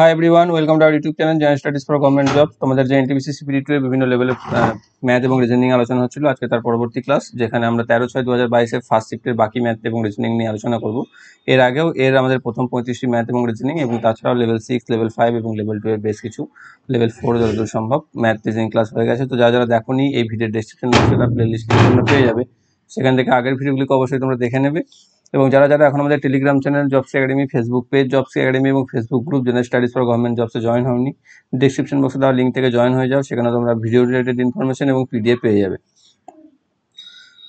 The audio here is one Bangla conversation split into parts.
high everyone welcome to YouTube channel joint studies for government job তোমাদের যে এনটিবিসি সিপিডি টু বিভিন্ন লেভেলের ম্যাথ এবং রিজনিং আলোচনা হচ্ছিল আজকে তার পরবর্তী ক্লাস যেখানে আমরা তেরো ছয় দু হাজার বাইশের ফার্স্ট শিফটের বাকি ম্যাথ এবং রিজনিং নিয়ে আলোচনা করব এর আগেও এর আমাদের প্রথম পঁয়ত্রিশটি ম্যাথ এবং রিজনিং এবং তাছাড়াও লেভেল সিক্স লেভেল ফাইভ এবং লেভেল টু এর বেশ কিছু লেভেল ফোর যতদূর সম্ভব ম্যাথ রিজনিং ক্লাস হয়ে গেছে তো যারা যারা দেখোনি এই ভিডিও ডেসক্রিপশন বক্সে তার প্লে পেয়ে যাবে সেখান থেকে আগের ভিডিওগুলিকে অবশ্যই তোমরা দেখে নেবে এবং যারা যারা এখন আমাদের Telegram channel jobs academy Facebook page jobs academy এবং Facebook group general studies for government জবসে জয়েন হওনি ডিসক্রিপশন বক্সে দেওয়া লিঙ্ক থেকে জয়েন হয়ে যাও সেখানে তোমরা ভিডিও রিলেটেড ইনফরমেশন এবং পিডিএফ পেয়ে যাবে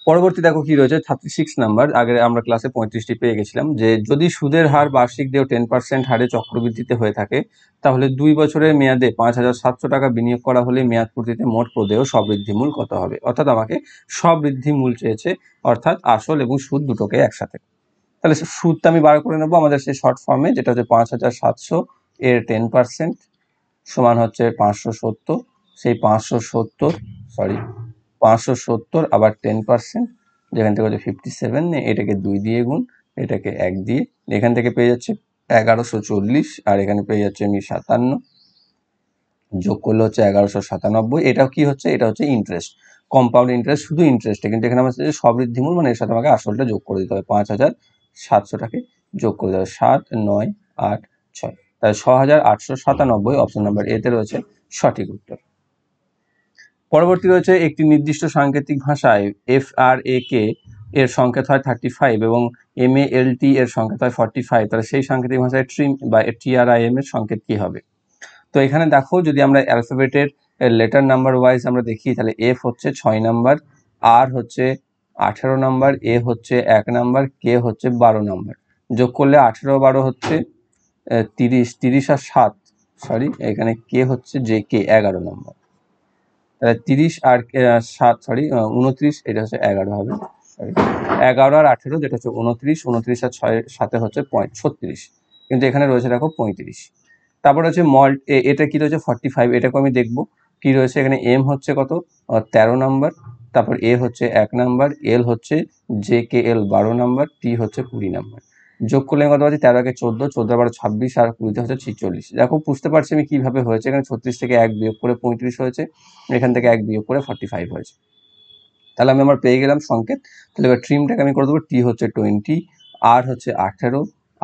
পরবর্তী দেখো কি রয়েছে থার্টি সিক্স নাম্বার আগে আমরা ক্লাসে পঁয়ত্রিশটি পেয়ে গেছিলাম যে যদি সুদের হার বার্ষিক দেও টেন পার্সেন্ট হারে চক্রবৃদ্ধিতে হয়ে থাকে তাহলে দুই বছরের মেয়াদে পাঁচ হাজার সাতশো টাকা বিনিয়োগ করা হলে মেয়াদ পূর্তিতে মোট প্রদেয় সবৃদ্ধি মূল কত হবে অর্থাৎ আমাকে সবৃদ্ধি মূল চেয়েছে অর্থাৎ আসল এবং সুদ দুটোকে একসাথে তাহলে সুদটা আমি বার করে নেবো আমাদের সেই শর্ট ফর্মে যেটা হচ্ছে পাঁচ হাজার সাতশো এর টেন পার্সেন্ট সমান হচ্ছে পাঁচশো সত্তর সেই পাঁচশো সত্তর সরি পাঁচশো সত্তর আবার টেন পার্সেন্ট যেখান থেকে হচ্ছে ফিফটি সেভেন এটাকে দুই দিয়ে গুণ এটাকে এক দিয়ে এখান থেকে পেয়ে যাচ্ছে এগারোশো চল্লিশ আর এখানে পেয়ে যাচ্ছে আমি সাতান্ন যোগ করলে হচ্ছে এগারোশো সাতানব্বই এটাও কি হচ্ছে এটা হচ্ছে ইন্টারেস্ট কম্পাউন্ড ইন্টারেস্ট শুধু ইন্টারেস্ট কিন্তু এখানে আমার সবৃদ্ধিমূল মানে এর সাথে আমাকে আসলটা যোগ করে দিতে হবে পাঁচ হাজার সাতশোটাকে যোগ করে দেওয়া সাত নয় আট ছয় তাহলে ছ হাজার আটশো সাতানব্বই অপশন নাম্বার এতে রয়েছে সঠিক উত্তর পরবর্তী রয়েছে একটি নির্দিষ্ট সাংকেতিক ভাষায় এফ আর এ কে এর সংকেত হয় থার্টি ফাইভ এবং এম এ এল টি এর সংকেত হয় ফর্টি ফাইভ তাহলে সেই সাংকেতিক ভাষায় ট্রিম বা টি আর আই এম এর সংকেত কী হবে তো এখানে দেখো যদি আমরা অ্যালফাবেটের লেটার নাম্বার ওয়াইজ আমরা দেখি তাহলে এফ হচ্ছে ছয় নাম্বার আর হচ্ছে আঠেরো নাম্বার এ হচ্ছে এক নাম্বার কে হচ্ছে বারো নাম্বার যোগ করলে আঠেরো বারো হচ্ছে তিরিশ তিরিশ আর সাত সরি এখানে কে হচ্ছে যে কে এগারো নম্বর তিরিশ আর সাত সরি উনত্রিশ এটা হচ্ছে এগারো হবে সরি এগারো আর আঠেরো যেটা হচ্ছে উনত্রিশ উনত্রিশ আর ছয় সাথে হচ্ছে ছত্রিশ কিন্তু এখানে রয়েছে দেখো পঁয়ত্রিশ তারপর হচ্ছে মল্ট এটা কি রয়েছে ফর্টি ফাইভ এটাকে আমি দেখবো কি রয়েছে এখানে এম হচ্ছে কত তেরো নাম্বার তারপর এ হচ্ছে এক নাম্বার এল হচ্ছে জে কে এল বারো নাম্বার টি হচ্ছে কুড়ি নাম্বার যোগ করলে কত পাচ্ছি তেরো একে চোদ্দো চোদ্দো বারো ছাব্বিশ আর কুড়িতে হচ্ছে ছিচল্লিশ দেখো বুঝতে পারছি আমি কীভাবে হয়েছে এখানে ছত্রিশ থেকে এক বিয়োগ করে পঁয়ত্রিশ হয়েছে এখান থেকে এক বিয়োগ করে ফর্টি ফাইভ হয়েছে তাহলে আমি আমার পেয়ে গেলাম সংকেত তাহলে এবার ট্রিমটাকে আমি করে দেবো টি হচ্ছে টোয়েন্টি আর হচ্ছে আঠেরো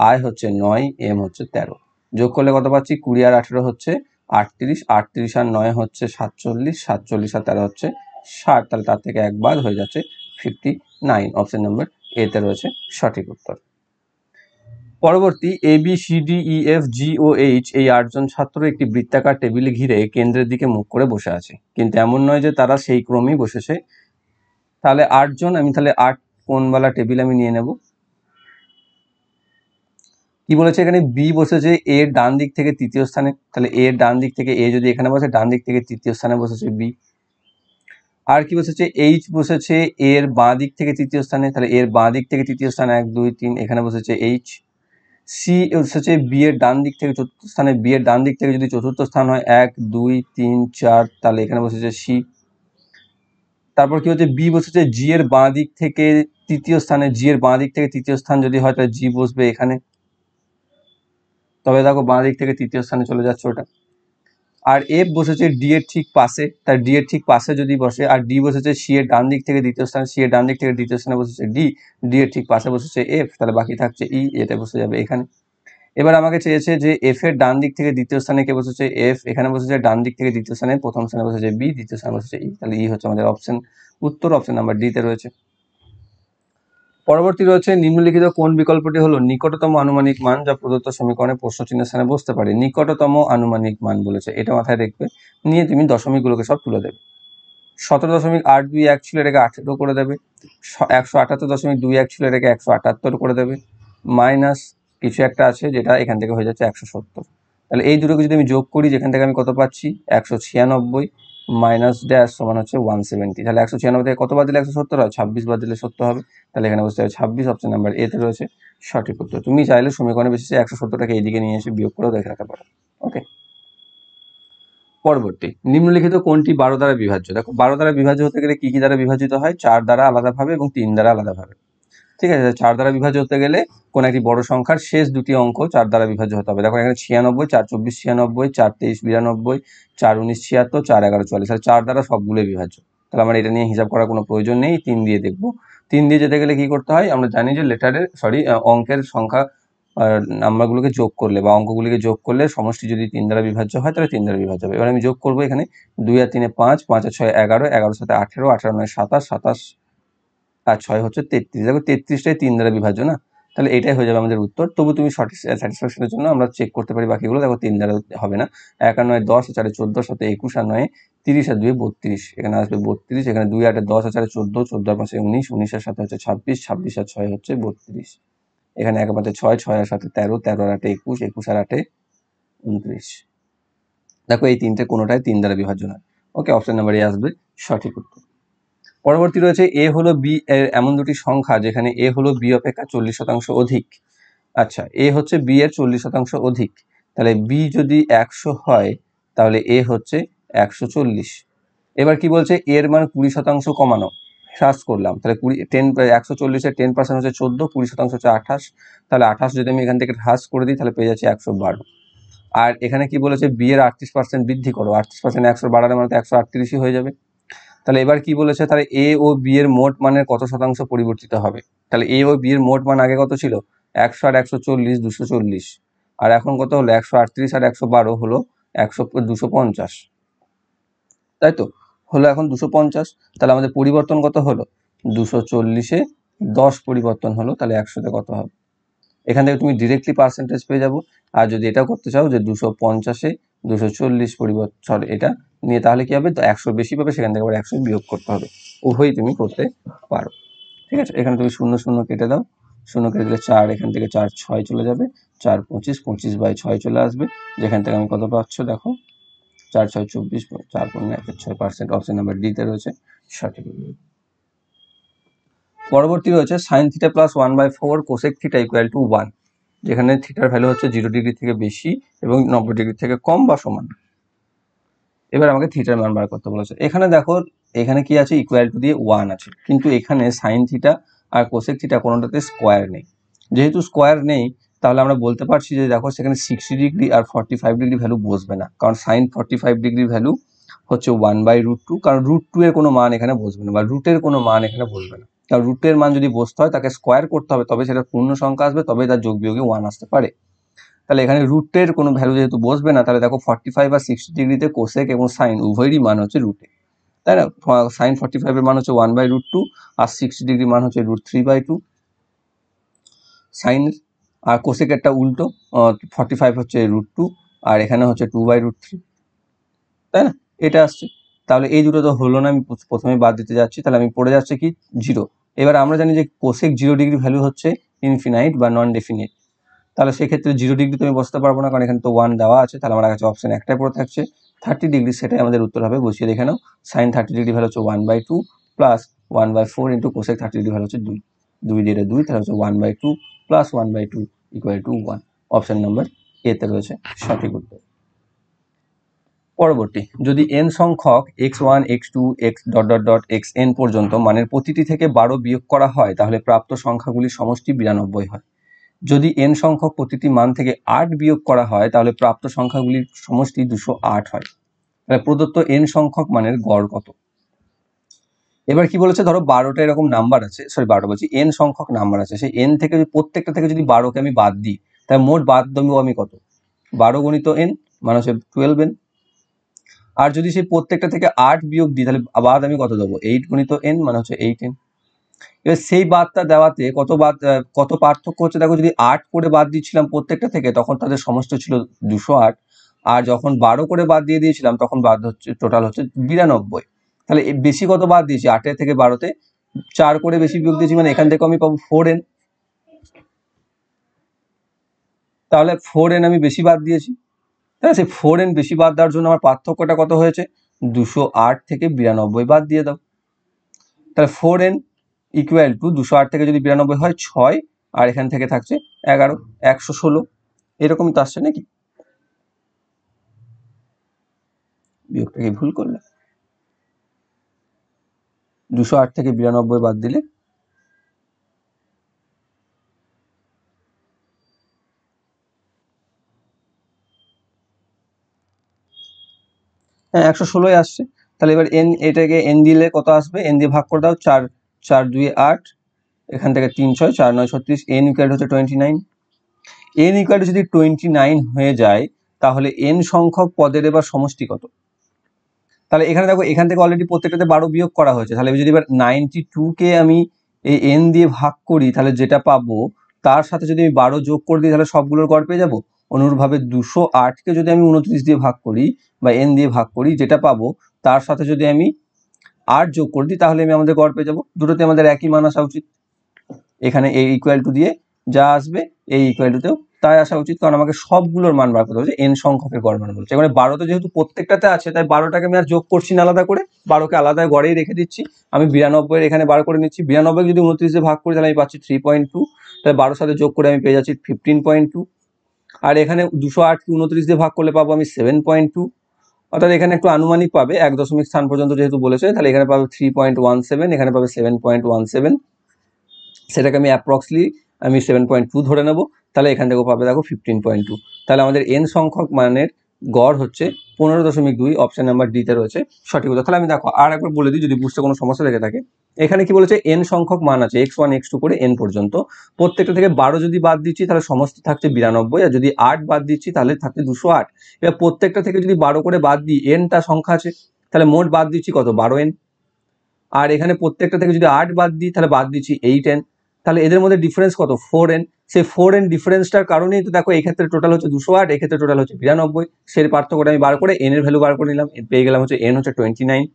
আয় হচ্ছে নয় এম হচ্ছে তেরো যোগ করলে কত পাচ্ছি কুড়ি আর আঠেরো হচ্ছে আটত্রিশ আটত্রিশ আর নয় হচ্ছে সাতচল্লিশ সাতচল্লিশ আর তেরো হচ্ছে ষাট তাহলে তার থেকে একবার হয়ে যাচ্ছে ফিফটি নাইন অপশান নাম্বার এতে রয়েছে সঠিক উত্তর পরবর্তী A B C D E F G ও এইচ এই আটজন ছাত্র একটি বৃত্তাকার টেবিলে ঘিরে কেন্দ্রের দিকে মুখ করে বসে আছে কিন্তু এমন নয় যে তারা সেই ক্রমেই বসেছে তাহলে আটজন আমি তাহলে আট কোনবালা টেবিল আমি নিয়ে নেব কি বলেছে এখানে বি বসেছে এ ডান দিক থেকে তৃতীয় স্থানে তাহলে এ ডান দিক থেকে এ যদি এখানে বসে ডান দিক থেকে তৃতীয় স্থানে বসেছে বি আর কি বসেছে এইচ বসেছে এর বাঁ দিক থেকে তৃতীয় স্থানে তাহলে এর বাঁ দিক থেকে তৃতীয় স্থানে এক দুই তিন এখানে বসেছে এইচ সি হচ্ছে বিয়ের ডান দিক থেকে চতুর্থ স্থানে বিয়ের ডান দিক থেকে যদি চতুর্থ স্থান হয় এক দুই তিন চার তাহলে এখানে বসেছে সি তারপর কি হচ্ছে বি বসেছে জি এর বাঁ দিক থেকে তৃতীয় স্থানে জি এর বাঁ দিক থেকে তৃতীয় স্থান যদি হয় তাহলে জি বসবে এখানে তবে দেখো বাঁ দিক থেকে তৃতীয় স্থানে চলে যাচ্ছে ওটা আর এফ বসেছে ডি এর ঠিক পাশে তার ডি এর ঠিক পাশে যদি বসে আর ডি বসেছে সি এর ডান দিক থেকে দ্বিতীয় স্থান সি এর ডান দিক থেকে দ্বিতীয় স্থানে বসেছে ডি ডি এর ঠিক পাশে বসেছে এফ তাহলে বাকি থাকছে ই e, এটা বসে যাবে এখানে এবার আমাকে চেয়েছে যে এফ এর ডান দিক থেকে দ্বিতীয় স্থানে কে বসেছে এফ এখানে বসেছে ডান দিক থেকে দ্বিতীয় স্থানে প্রথম স্থানে বসেছে বি দ্বিতীয় স্থানে বসেছে ই e, তাহলে ই e হচ্ছে আমাদের অপশন উত্তর অপশন নাম্বার ডিতে রয়েছে পরবর্তী রয়েছে নিম্নলিখিত কোন বিকল্পটি হলো নিকটতম আনুমানিক মান যা প্রদত্ত সমীকরণে প্রশ্ন চিহ্নের স্থানে বসতে পারে নিকটতম আনুমানিক মান বলেছে এটা মাথায় রাখবে নিয়ে তুমি দশমিকগুলোকে সব তুলে দেবে সতেরো দশমিক আট দুই এক ছিল এটাকে আঠেরো করে দেবে একশো আটাত্তর দশমিক দুই এক ছিল এটাকে একশো আটাত্তর করে দেবে মাইনাস কিছু একটা আছে যেটা এখান থেকে হয়ে যাচ্ছে একশো সত্তর তাহলে এই দুটোকে যদি আমি যোগ করি যেখান থেকে আমি কত পাচ্ছি একশো ছিয়ানব্বই মাইনাস ড্যাশ সমান হচ্ছে ওয়ান সেভেন্টি তাহলে একশো ছিয়ানব্বই থেকে কত বাদ দিলে একশো সত্তর হয় ছাব্বিশ বাদ দিলে সত্তর হবে তাহলে এখানে বসতে হবে ছাব্বিশ অপশন নাম্বার এতে রয়েছে সঠিক উত্তর তুমি চাইলে সমীকরণে বেশি একশো সত্তরটাকে এইদিকে নিয়ে এসে বিয়োগ করেও দেখে রাখতে পারো ওকে পরবর্তী নিম্নলিখিত কোনটি বারো দ্বারা বিভাজ্য দেখো বারো দ্বারা বিভাজ্য হতে গেলে কি কি দ্বারা বিভাজিত হয় চার দ্বারা আলাদাভাবে এবং তিন দ্বারা আলাদাভাবে ঠিক আছে চার দ্বারা বিভাজ্য হতে গেলে কোন একটি বড় সংখ্যার শেষ দুটি অঙ্ক চার দ্বারা বিভাজ্য হতে হবে দেখো এখানে ছিয়ানব্বই চার চব্বিশ ছিয়ানব্বই চার তেইশ বিরানব্বই চার উনিশ ছিয়াত্তর চার এগারো চল্লিশ আর চার দ্বারা সবগুলোই বিভাজ্য তাহলে আমার এটা নিয়ে হিসাব করার কোনো প্রয়োজন নেই তিন দিয়ে দেখবো তিন দিয়ে যেতে গেলে কি করতে হয় আমরা জানি যে লেটারের সরি অঙ্কের সংখ্যা নাম্বারগুলোকে যোগ করলে বা অঙ্কগুলিকে যোগ করলে সমষ্টি যদি তিন দ্বারা বিভাজ্য হয় তাহলে তিন দ্বারা বিভাজ্য হবে এবার আমি যোগ করবো এখানে দুই আর তিনে পাঁচ পাঁচ আর ছয় এগারো এগারো সাথে আঠেরো আঠারো নয় সাতাশ সাতাশ আর ছয় হচ্ছে তেত্রিশ দেখো তেত্রিশটাই তিন দ্বারা বিভাজ্য না তাহলে এটাই হয়ে যাবে আমাদের উত্তর তবু তুমি স্যাটিসফ্যাকশনের জন্য আমরা চেক করতে পারি বাকিগুলো দেখো তিন দ্বারা হবে না এক আর নয় দশ চারে চোদ্দো সাথে একুশ আর নয় তিরিশ আর দুই বত্রিশ এখানে আসবে বত্রিশ এখানে দুই আটে দশ আর চারে চোদ্দো চোদ্দো আর পাঁচে উনিশ উনিশের সাথে হচ্ছে ছাব্বিশ ছাব্বিশ আর ছয় হচ্ছে বত্রিশ এখানে এক পাঁচে ছয় ছয় আর সাথে তেরো তেরো আর আটে একুশ একুশ আর আটে উনত্রিশ দেখো এই তিনটে কোনোটাই তিন দ্বারা বিভাজ্য নয় ওকে অপশন নাম্বারই আসবে সঠিক উত্তর পরবর্তী রয়েছে এ হলো বি এর এমন দুটি সংখ্যা যেখানে এ হলো বি অপেক্ষা চল্লিশ শতাংশ অধিক আচ্ছা এ হচ্ছে বি এর চল্লিশ শতাংশ অধিক তাহলে বি যদি একশো হয় তাহলে এ হচ্ছে একশো চল্লিশ এবার কি বলছে এর মান কুড়ি শতাংশ কমানো হ্রাস করলাম তাহলে কুড়ি টেন একশো চল্লিশের টেন পার্সেন্ট হচ্ছে চোদ্দো কুড়ি শতাংশ হচ্ছে আঠাশ তাহলে আঠাশ যদি আমি এখান থেকে হ্রাস করে দিই তাহলে পেয়ে যাচ্ছি একশো বারো আর এখানে কি বলেছে বিয়ের আটত্রিশ পার্সেন্ট বৃদ্ধি করো আটত্রিশ পার্সেন্ট একশো বাড়ানো মানে তো একশো আটত্রিশই হয়ে যাবে তাহলে এবার কি বলেছে তাহলে এ ও বি এর মোট মানের কত শতাংশ পরিবর্তিত হবে তাহলে এ ও বি এর মোট মান আগে কত ছিল একশো আর একশো চল্লিশ দুশো চল্লিশ আর এখন কত হলো একশো আটত্রিশ আর একশো বারো হলো একশো দুশো পঞ্চাশ তাই তো হলো এখন দুশো পঞ্চাশ তাহলে আমাদের পরিবর্তন কত হলো দুশো চল্লিশে দশ পরিবর্তন হলো তাহলে একশোতে কত হবে এখান থেকে তুমি ডিরেক্টলি পার্সেন্টেজ পেয়ে যাবো আর যদি এটাও করতে চাও যে দুশো পঞ্চাশে দুশো চল্লিশ পরিবছর এটা নিয়ে তাহলে কী হবে তো একশো বেশি পাবে সেখান থেকে আবার একশো বিয়োগ করতে হবে উভয়ই তুমি করতে পারো ঠিক আছে এখানে তুমি শূন্য শূন্য কেটে দাও শূন্য কেটে দিলে চার এখান থেকে চার ছয় চলে যাবে চার পঁচিশ পঁচিশ বাই ছয় চলে আসবে যেখান থেকে আমি কত পাচ্ছ দেখো চার ছয় চব্বিশ চার পনেরো এক ছয় পার্সেন্ট অপশন নাম্বার ডিতে রয়েছে সঠিক পরবর্তী রয়েছে sine theta plus one by four cosec theta equal to one যেখানে থিটার ভ্যালু হচ্ছে জিরো ডিগ্রি থেকে বেশি এবং নব্বই ডিগ্রি থেকে কম বা সমান এবার আমাকে থিটার মান বার করতে বলেছে এখানে দেখো এখানে কি আছে ইকুয়াল টু দিয়ে ওয়ান আছে কিন্তু এখানে সাইন থিটা আর কোসেক থিটা কোনোটাতে স্কোয়ার নেই যেহেতু স্কোয়ার নেই তাহলে আমরা বলতে পারছি যে দেখো সেখানে সিক্সটি ডিগ্রি আর ফর্টি ফাইভ ডিগ্রি ভ্যালু বসবে না কারণ sine forty five degree value হচ্ছে ওয়ান বাই রুট টু কারণ রুট টু এর কোনো মান এখানে বসবে না বা রুটের কোনো মান এখানে বসবে না কারণ রুটের মান যদি বসতে হয় তাকে স্কোয়ার করতে হবে তবে সেটা পূর্ণ সংখ্যা আসবে তবে তার যোগ বিয়োগে ওয়ান আসতে পারে তাহলে এখানে রুটের কোনো ভ্যালু যেহেতু বসবে না তাহলে দেখো ফর্টি ফাইভ আর সিক্সটি ডিগ্রিতে কোসেক এবং সাইন উভয়েরই মান হচ্ছে রুটে তাই না সাইন ফর্টি ফাইভের মান হচ্ছে ওয়ান বাই রুট টু আর সিক্সটি ডিগ্রি মান হচ্ছে root three by two sine আর কোসেকেরটা উল্টো ফর্টি ফাইভ হচ্ছে রুট টু আর এখানে হচ্ছে টু বাই রুট থ্রি তাই না এটা আসছে তাহলে এই দুটো তো হলো না আমি প্রথমে বাদ দিতে যাচ্ছি তাহলে আমি পড়ে যাচ্ছে কি জিরো এবার আমরা জানি যে কোসেক জিরো ডিগ্রি ভ্যালু হচ্ছে ইনফিনাইট বা নন ডেফিনিট তাহলে সেক্ষেত্রে জিরো ডিগ্রি তুমি বসতে পারবো না কারণ এখানে তো ওয়ান দেওয়া আছে তাহলে আমার কাছে অপশান একটাই পড়ে থাকছে থার্টি ডিগ্রি সেটাই আমাদের উত্তর হবে বসিয়ে দেখে নাও সাইন থার্টি ডিগ্রি ভ্যালু হচ্ছে one by two plus one by four into cosec thirty degree value হচ্ছে দুই দুই দিয়ে দুই তাহলে হচ্ছে one by two plus one by two equal to one option number এতে রয়েছে সঠিক উত্তর পরবর্তী যদি এন সংখ্যক X one X two X dot dot dot X N পর্যন্ত মানের প্রতিটি থেকে বারো বিয়োগ করা হয় তাহলে প্রাপ্ত সংখ্যাগুলির সমষ্টি বিরানব্বই হয় যদি এন সংখ্যক প্রতিটি মান থেকে আট বিয়োগ করা হয় তাহলে প্রাপ্ত সংখ্যাগুলির সমষ্টি দুশো আট হয় তাহলে প্রদত্ত এন সংখ্যক মানের গড় কত এবার কি বলেছে ধরো বারোটা এরকম নাম্বার আছে সরি বারোটা বলছি এন সংখ্যক নাম্বার আছে সেই এন থেকে যদি প্রত্যেকটা থেকে যদি বারোকে আমি বাদ দিই তাহলে মোট বাদ দেবো আমি কত বারো গণিত এন মানে হচ্ছে টুয়েলভ এন আর যদি সেই প্রত্যেকটা থেকে আট বিয়োগ দিই তাহলে বাদ আমি কত দেবো এইট গুণিত এন মানে হচ্ছে এইট এন এবার সেই বাদটা দেওয়াতে কত বাদ কত পার্থক্য হচ্ছে দেখো যদি আট করে বাদ দিচ্ছিলাম প্রত্যেকটা থেকে তখন তাদের সমস্ত ছিল দুশো আট আর যখন বারো করে বাদ দিয়ে দিয়েছিলাম তখন বাদ হচ্ছে টোটাল হচ্ছে বিরানব্বই তাহলে বেশি কত বাদ দিয়েছি আটের থেকে বারোতে চার করে বেশি বিয়োগ দিয়েছি মানে এখান থেকে আমি পাবো ফোর এন তাহলে ফোর এন আমি বেশি বাদ দিয়েছি হ্যাঁ সেই ফোর এন বেশি বাদ দেওয়ার জন্য আমার পার্থক্যটা কত হয়েছে দুশো আট থেকে বিরানব্বই বাদ দিয়ে দাও তাহলে ফোর এন ইকুয়াল টু দুশো আট থেকে যদি বিরানব্বই হয় ছয় আর এখান থেকে থাকছে এগারো একশো ষোলো এরকমই তো আসছে নাকি বিয়োগটাকে ভুল করলাম দুশো আট থেকে বিরানব্বই বাদ দিলে হ্যাঁ একশো ষোলোই আসছে তাহলে এবার এন এটাকে এন দিলে কত আসবে এন দিয়ে ভাগ করে দাও চার চার দুই আট এখান থেকে তিন ছয় চার নয় ছত্রিশ এন ইকুয়াল হচ্ছে টোয়েন্টি নাইন এন ইকুয়াল যদি টোয়েন্টি নাইন হয়ে যায় তাহলে এন সংখ্যক পদের এবার সমষ্টি কত তাহলে এখানে দেখো এখান থেকে অলরেডি প্রত্যেকটাতে বারো বিয়োগ করা হয়েছে তাহলে যদি এবার নাইনটি টুকে আমি এই এন দিয়ে ভাগ করি তাহলে যেটা পাবো তার সাথে যদি আমি বারো যোগ করে দিই তাহলে সবগুলোর গড় পেয়ে যাবো অনুরূপভাবে দুশো আটকে যদি আমি উনত্রিশ দিয়ে ভাগ করি বা এন দিয়ে ভাগ করি যেটা পাবো তার সাথে যদি আমি আট যোগ করে দিই তাহলে আমি আমাদের গড় পেয়ে যাবো দুটোতে আমাদের একই মান আসা উচিত এখানে এই ইকুয়াল টু দিয়ে যা আসবে এই ইকুয়াল টুতেও তাই আসা উচিত কারণ আমাকে সবগুলোর মান বার করতে হবে এন সংখ্যকের গড় মান বলছে এখানে বারোতে যেহেতু প্রত্যেকটাতে আছে তাই বারোটাকে আমি আর যোগ করছি না আলাদা করে বারোকে আলাদা গড়েই রেখে দিচ্ছি আমি বিরানব্বইয়ের এখানে বার করে নিচ্ছি বিরানব্বই যদি উনত্রিশে ভাগ করি তাহলে আমি পাচ্ছি থ্রি পয়েন্ট টু তাহলে বারোর সাথে যোগ করে আমি পেয়ে যাচ্ছি ফিফটিন পয়েন্ট টু আর এখানে দুশো আটকে উনত্রিশ দিয়ে ভাগ করলে পাবো আমি সেভেন পয়েন্ট টু অর্থাৎ এখানে একটু আনুমানিক পাবে এক দশমিক স্থান পর্যন্ত যেহেতু বলেছে তাহলে এখানে পাবে থ্রি পয়েন্ট ওয়ান সেভেন এখানে পাবে সেভেন পয়েন্ট ওয়ান সেভেন সেটাকে আমি অ্যাপ্রক্সলি আমি সেভেন পয়েন্ট টু ধরে নেবো তাহলে এখান থেকেও পাবে দেখো ফিফটিন পয়েন্ট টু তাহলে আমাদের এন সংখ্যক মানের গড় হচ্ছে পনেরো দশমিক দুই অপশান নাম্বার ডিতে রয়েছে সঠিক উত্তর তাহলে আমি দেখো আর একবার বলে দিই যদি বুঝতে কোনো সমস্যা লেগে থাকে এখানে কি বলেছে এন সংখ্যক মান আছে এক্স ওয়ান এক্স টু করে এন পর্যন্ত প্রত্যেকটা থেকে বারো যদি বাদ দিচ্ছি তাহলে সমস্ত থাকছে বিরানব্বই আর যদি আট বাদ দিচ্ছি তাহলে থাকছে দুশো আট এবার প্রত্যেকটা থেকে যদি বারো করে বাদ দিই এনটা সংখ্যা আছে তাহলে মোট বাদ দিচ্ছি কত বারো এন আর এখানে প্রত্যেকটা থেকে যদি আট বাদ দিই তাহলে বাদ দিচ্ছি এইট এন তাহলে এদের মধ্যে ডিফারেন্স কত ফোর এন সেই ফোর এন ডিফারেন্সটার কারণেই তো দেখো এক্ষেত্রে টোটাল হচ্ছে দুশো আট এক্ষেত্রে টোটাল হচ্ছে বিরানব্বই সেই পার্থক্যটা আমি বার করে এন এর ভ্যালু বার করে নিলাম পেয়ে গেলাম হচ্ছে এন হচ্ছে টোয়েন্টি নাইন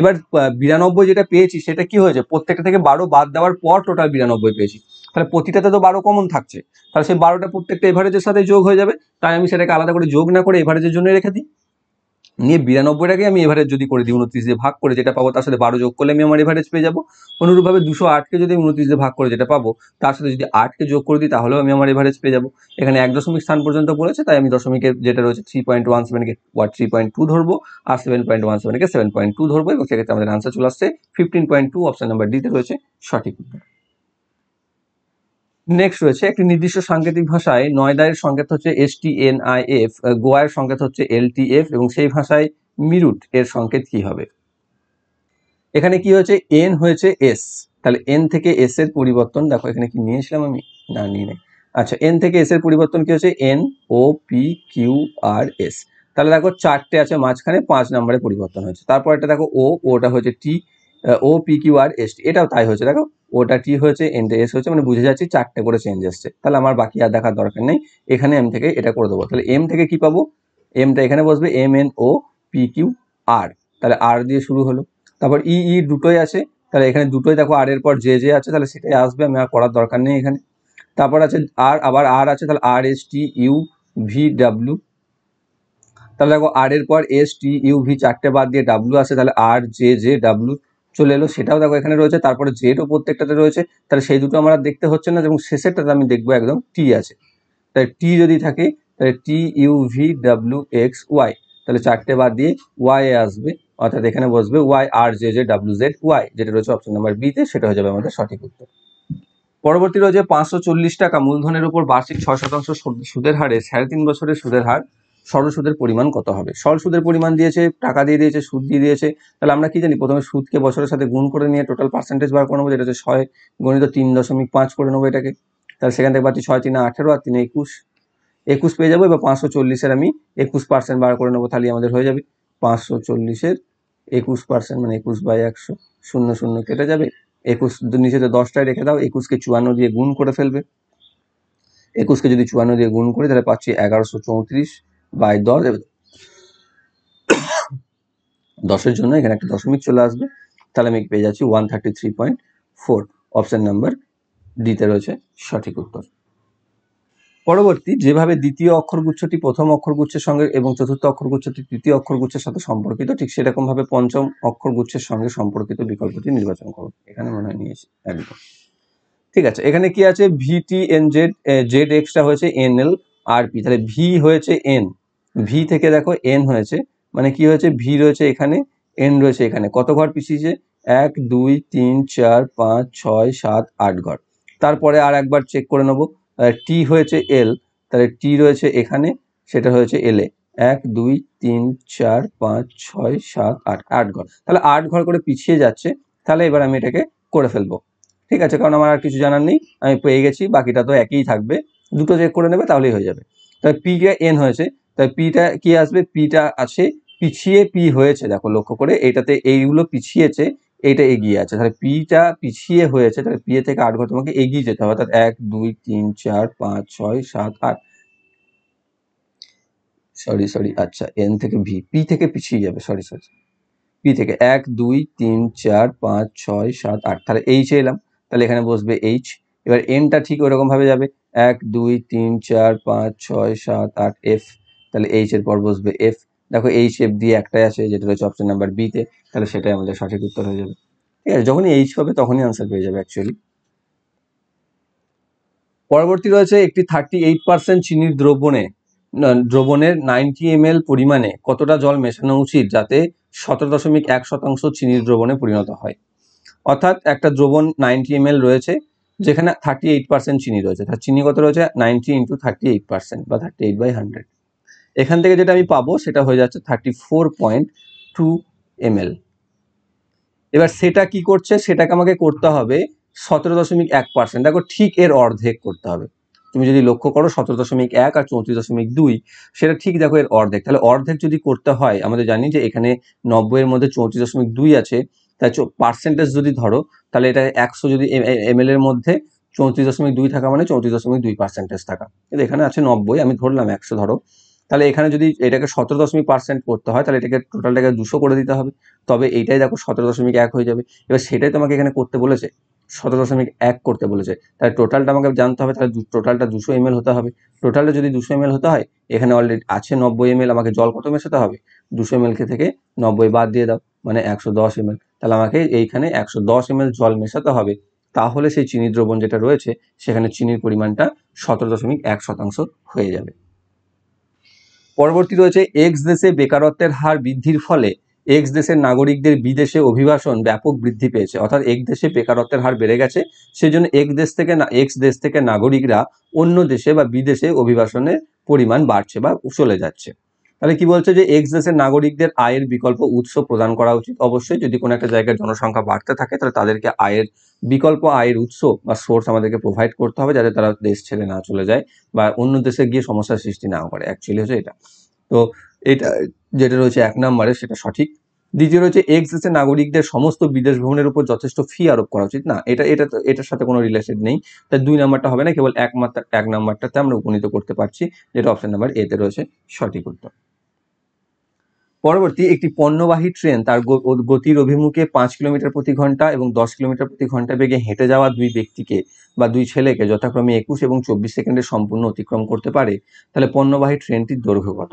এবার বিরানব্বই যেটা পেয়েছি সেটা কি হয়েছে প্রত্যেকটা থেকে বারো বাদ দেওয়ার পর টোটাল বিরানব্বই পেয়েছি তাহলে প্রতিটাতে তো বারো কমন থাকছে তাহলে সেই বারোটা প্রত্যেকটা এভারেজের সাথে যোগ হয়ে যাবে তাই আমি সেটাকে আলাদা করে যোগ না করে এভারেজের জন্য রেখে দিই নিয়ে বিরানব্বইটাকে আমি এভারেজ যদি করে দিই উনত্রিশ দিয়ে ভাগ করে যেটা পাবো তার সাথে বারো যোগ করলে আমি আমার এভারেজ পেয়ে যাবো অনুরূপভাবে দুশো আটকে যদি আমি উনত্রিশ দিয়ে ভাগ করে যেটা পাবো তার সাথে যদি আটকে যোগ করে দিই তাহলেও আমি আমার এভারেজ পেয়ে যাবো এখানে এক দশমিক স্থান পর্যন্ত পড়েছে তাই আমি দশমিকের যেটা রয়েছে থ্রি পয়েন্ট ওয়ান সেভেনকে ওয়ার থ্রি পয়েন্ট টু ধরবো আর সেভেন পয়েন্ট ওয়ান সেভেনকে সেভেন পয়েন্ট টু ধরবো এবং সেক্ষেত্রে আমাদের আনসার চলে আসছে fifteen point two option number ডিতে রয়েছে সঠিক উত্তর নেক্সট রয়েছে একটি নির্দিষ্ট সাংকেতিক ভাষায় নয়দায়ের সংকেত হচ্ছে S T N I F গোয়ার সংকেত হচ্ছে এল টি এফ এবং সেই ভাষায় মিরুট এর সংকেত কি হবে এখানে কি হয়েছে এন হয়েছে এস তাহলে এন থেকে এস এর পরিবর্তন দেখো এখানে কি নিয়েছিলাম আমি না নিয়ে নেই আচ্ছা এন থেকে এস এর পরিবর্তন কি হচ্ছে N O P Q R S তাহলে দেখো চারটে আছে মাঝখানে পাঁচ নম্বরে পরিবর্তন হয়েছে তারপর এটা দেখো ও ওটা হয়েছে T O P Q R S T এটাও তাই হয়েছে দেখো ওটা টি হয়েছে টি এস হয়েছে মানে বুঝে যাচ্ছি চারটে করে চেঞ্জ এসছে তাহলে আমার বাকি আর দেখার দরকার নেই এখানে এম থেকে এটা করে দেবো তাহলে এম থেকে কি পাবো এমটা এখানে বসবে M N O P Q R তাহলে আর দিয়ে শুরু হলো তারপর ই e, ই e দুটোই আছে তাহলে এখানে দুটোই দেখো আর এর পর যে যে আছে তাহলে সেটাই আসবে আমি আর করার দরকার নেই এখানে তারপর আছে আর আবার আর আছে তাহলে R S T U V W তাহলে দেখো আর এর পর এস টি ইউ ভি চারটে বাদ দিয়ে ডাব্লিউ আছে তাহলে আর জে জে ডাব্লু চলে এলো সেটাও দেখো এখানে রয়েছে তারপরে জেডও প্রত্যেকটাতে রয়েছে তাহলে সেই দুটো আমার দেখতে হচ্ছে না এবং শেষেরটাতে আমি দেখবো একদম টি আছে তাই টি যদি থাকে তাহলে T U V W X Y তাহলে চারটে বাদ দিয়ে ওয়াই আসবে অর্থাৎ এখানে বসবে ওয়াই আর J J W Z Y যেটা রয়েছে অপশন নাম্বার বিতে সেটা হয়ে যাবে আমাদের সঠিক উত্তর পরবর্তী রয়েছে পাঁচশো চল্লিশ টাকা মূলধনের উপর বার্ষিক ছয় শতাংশ সুদের হারে সাড়ে তিন বছরের সুদের হার সরল সুদের পরিমাণ কত হবে সরল সুদের পরিমাণ দিয়েছে টাকা দিয়ে দিয়েছে সুদ দিয়ে দিয়েছে তাহলে আমরা কি জানি প্রথমে সুদকে বছরের সাথে গুণ করে নিয়ে টোটাল পার্সেন্টেজ বার করে নেবো যেটা হচ্ছে ছয় গণিত তিন দশমিক পাঁচ করে নেবো এটাকে তাহলে সেখান থেকে পাচ্ছি ছয় তিন আঠেরো আর তিন একুশ একুশ পেয়ে যাবো এবার পাঁচশো চল্লিশের আমি একুশ পার্সেন্ট বার করে নেবো তাহলে আমাদের হয়ে যাবে পাঁচশো চল্লিশের একুশ পার্সেন্ট মানে একুশ বাই একশো শূন্য শূন্য কেটে যাবে একুশ নিচেতে দশটায় রেখে দাও একুশকে চুয়ান্ন দিয়ে গুণ করে ফেলবে একুশকে যদি চুয়ান্ন দিয়ে গুণ করি তাহলে পাচ্ছি এগারোশো চৌত্রিশ বাই দশ দশের জন্য এখানে একটা দশমিক চলে আসবে তাহলে আমি পেয়ে যাচ্ছি one thirty three point four option number ডিতে রয়েছে সঠিক উত্তর পরবর্তী যেভাবে দ্বিতীয় অক্ষরগুচ্ছটি প্রথম অক্ষরগুচ্ছের সঙ্গে এবং চতুর্থ অক্ষরগুচ্ছটি তৃতীয় অক্ষরগুচ্ছের সাথে সম্পর্কিত ঠিক সেরকমভাবে পঞ্চম অক্ষরগুচ্ছের সঙ্গে সম্পর্কিত বিকল্পটি নির্বাচন করুন এখানে মনে হয় নিয়েছি একদম ঠিক আছে এখানে কি আছে ভিটি এন জেড জেড এক্সটা হয়েছে এন এল আর পি তাহলে ভি হয়েছে এন ভি থেকে দেখো এন হয়েছে মানে কি হয়েছে ভি রয়েছে এখানে এন রয়েছে এখানে কত ঘর পিছিয়েছে এক দুই তিন চার পাঁচ ছয় সাত আট ঘর তারপরে আর একবার চেক করে নেব টি হয়েছে এল তাহলে টি রয়েছে এখানে সেটা হয়েছে এলে এক দুই তিন চার পাঁচ ছয় সাত আট আট ঘর তাহলে আট ঘর করে পিছিয়ে যাচ্ছে তাহলে এবার আমি এটাকে করে ফেলবো ঠিক আছে কারণ আমার আর কিছু জানার নেই আমি পেয়ে গেছি বাকিটা তো একই থাকবে দুটো চেক করে নেবে তাহলেই হয়ে যাবে তাহলে পি কে এন হয়েছে তাই পিটা কি আসবে পিটা আছে পিছিয়ে পি হয়েছে দেখো লক্ষ্য করে এটাতে এইগুলো পিছিয়েছে এটা এগিয়ে আছে তাহলে পিটা পিছিয়ে হয়েছে তাহলে পিএ থেকে আট ঘর তোমাকে এগিয়ে যেতে হবে অর্থাৎ এক দুই তিন চার পাঁচ ছয় সাত আট সরি সরি আচ্ছা এন থেকে ভি পি থেকে পিছিয়ে যাবে সরি সরি পি থেকে এক দুই তিন চার পাঁচ ছয় সাত আট তাহলে এইচে এলাম তাহলে এখানে বসবে এইচ এবার এনটা ঠিক ওরকমভাবে যাবে এক দুই তিন চার পাঁচ ছয় সাত আট এফ তাহলে এইচ এর পর বসবে এফ দেখো এই শেপ দিয়ে একটাই আসে যেটা রয়েছে অপশন নাম্বার বিতে তাহলে সেটাই আমাদের সঠিক উত্তর হয়ে যাবে ঠিক আছে যখনই এইচ হবে তখনই আনসার পেয়ে যাবে অ্যাকচুয়ালি পরবর্তী রয়েছে একটি থার্টি এইট পার্সেন্ট চিনির দ্রবণে দ্রবণের নাইনটি এম পরিমাণে কতটা জল মেশানো উচিত যাতে সতেরো দশমিক এক শতাংশ চিনির দ্রবণে পরিণত হয় অর্থাৎ একটা দ্রবণ নাইনটি এম রয়েছে যেখানে থার্টি এইট পার্সেন্ট চিনি রয়েছে তার চিনি কত রয়েছে ninety into thirty eight percent বা থার্টি এইট বাই হান্ড্রেড এখান থেকে যেটা আমি পাবো সেটা হয়ে যাচ্ছে thirty four point two ml এবার সেটা কি করছে সেটাকে আমাকে করতে হবে সতেরো দশমিক এক পার্সেন্ট দেখো ঠিক এর অর্ধেক করতে হবে তুমি যদি লক্ষ্য করো সতেরো দশমিক এক আর চৌত্রিশ দশমিক দুই সেটা ঠিক দেখো এর অর্ধেক তাহলে অর্ধেক যদি করতে হয় আমাদের জানি যে এখানে নব্বইয়ের মধ্যে চৌত্রিশ দশমিক দুই আছে তাই পার্সেন্টেজ যদি ধরো তাহলে এটা একশো যদি এম এর মধ্যে চৌত্রিশ দশমিক দুই থাকা মানে চৌত্রিশ দশমিক দুই পার্সেন্টেজ থাকা এখানে আছে নব্বই আমি ধরলাম একশো ধরো তাহলে এখানে যদি এটাকে সতেরো দশমিক পার্সেন্ট করতে হয় তাহলে এটাকে টোটালটাকে দুশো করে দিতে হবে তবে এইটাই দেখো সতেরো দশমিক এক হয়ে যাবে এবার সেটাই তোমাকে এখানে করতে বলেছে সতেরো দশমিক এক করতে বলেছে তাহলে টোটালটা আমাকে জানতে হবে তাহলে টোটালটা দুশো এমএল হতে হবে টোটালটা যদি দুশো এমএল হতে হয় এখানে অলরেডি আছে নব্বই এমএল আমাকে জল কত মেশাতে হবে দুশো এমএলকে থেকে নব্বই বাদ দিয়ে দাও মানে একশো দশ এমএল তাহলে আমাকে এইখানে একশো দশ এমএল জল মেশাতে হবে তাহলে সেই চিনি দ্রবণ যেটা রয়েছে সেখানে চিনির পরিমাণটা সতেরো দশমিক এক শতাংশ হয়ে যাবে পরবর্তী রয়েছে এক্স দেশে বেকারত্বের হার বৃদ্ধির ফলে এক্স দেশের নাগরিকদের বিদেশে অভিবাসন ব্যাপক বৃদ্ধি পেয়েছে অর্থাৎ এক দেশে বেকারত্বের হার বেড়ে গেছে সেজন্য এক দেশ থেকে না এক্স দেশ থেকে নাগরিকরা অন্য দেশে বা বিদেশে অভিবাসনের পরিমাণ বাড়ছে বা চলে যাচ্ছে তাহলে কি বলছে যে এক্স দেশের নাগরিকদের আয়ের বিকল্প উৎস প্রদান করা উচিত অবশ্যই যদি কোনো একটা জায়গায় জনসংখ্যা বাড়তে থাকে তাহলে তাদেরকে আয়ের বিকল্প আয়ের উৎস বা সোর্স আমাদেরকে প্রোভাইড করতে হবে যাতে তারা দেশ ছেড়ে না চলে যায় বা অন্য দেশে গিয়ে সমস্যার সৃষ্টি না করে অ্যাকচুয়ালি হচ্ছে এটা তো এটা যেটা রয়েছে এক নম্বরে সেটা সঠিক দ্বিতীয় রয়েছে এক্স দেশের নাগরিকদের সমস্ত বিদেশ ভ্রমণের উপর যথেষ্ট ফি আরোপ করা উচিত না এটা এটা তো এটার সাথে কোনো রিলেটেড নেই তাই দুই নাম্বারটা হবে না কেবল একমাত্র এক নাম্বারটাতে আমরা উপনীত করতে পারছি যেটা অপশন নাম্বার এতে রয়েছে সঠিক উত্তর পরবর্তী একটি পণ্যবাহী ট্রেন তার গতির অভিমুখে পাঁচ কিলোমিটার প্রতি ঘন্টা এবং দশ কিলোমিটার প্রতি ঘন্টা বেগে হেঁটে যাওয়া দুই ব্যক্তিকে বা দুই ছেলেকে যথাক্রমে একুশ এবং চব্বিশ সেকেন্ডে সম্পূর্ণ অতিক্রম করতে পারে তাহলে পণ্যবাহী ট্রেনটির দৈর্ঘ্য কত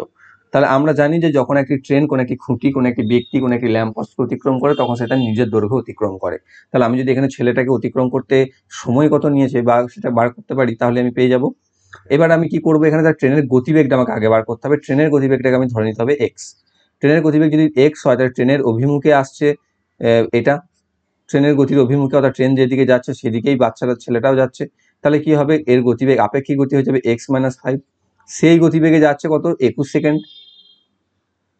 তাহলে আমরা জানি যে যখন একটি ট্রেন কোনো একটি খুঁটি কোনো একটি ব্যক্তি কোনো একটি ল্যাম্পপোস্টকে অতিক্রম করে তখন সেটা নিজের দৈর্ঘ্য অতিক্রম করে তাহলে আমি যদি এখানে ছেলেটাকে অতিক্রম করতে সময় কত নিয়েছে বা সেটা বার করতে পারি তাহলে আমি পেয়ে যাব এবার আমি কি করব এখানে তার ট্রেনের গতিবেগটা আমাকে আগে বার করতে হবে ট্রেনের গতিবেগটাকে আমি ধরে নিতে হবে এক্স ট্রেনের গতিবেগ যদি এক্স হয় তাহলে ট্রেনের অভিমুখে আসছে এটা ট্রেনের গতির অভিমুখে অর্থাৎ ট্রেন যেদিকে যাচ্ছে সেদিকেই বাচ্চারা ছেলেটাও যাচ্ছে তাহলে কি হবে এর গতিবেগ আপেক্ষিক গতি হয়ে যাবে এক্স মাইনাস ফাইভ সেই গতিবেগে যাচ্ছে কত একুশ সেকেন্ড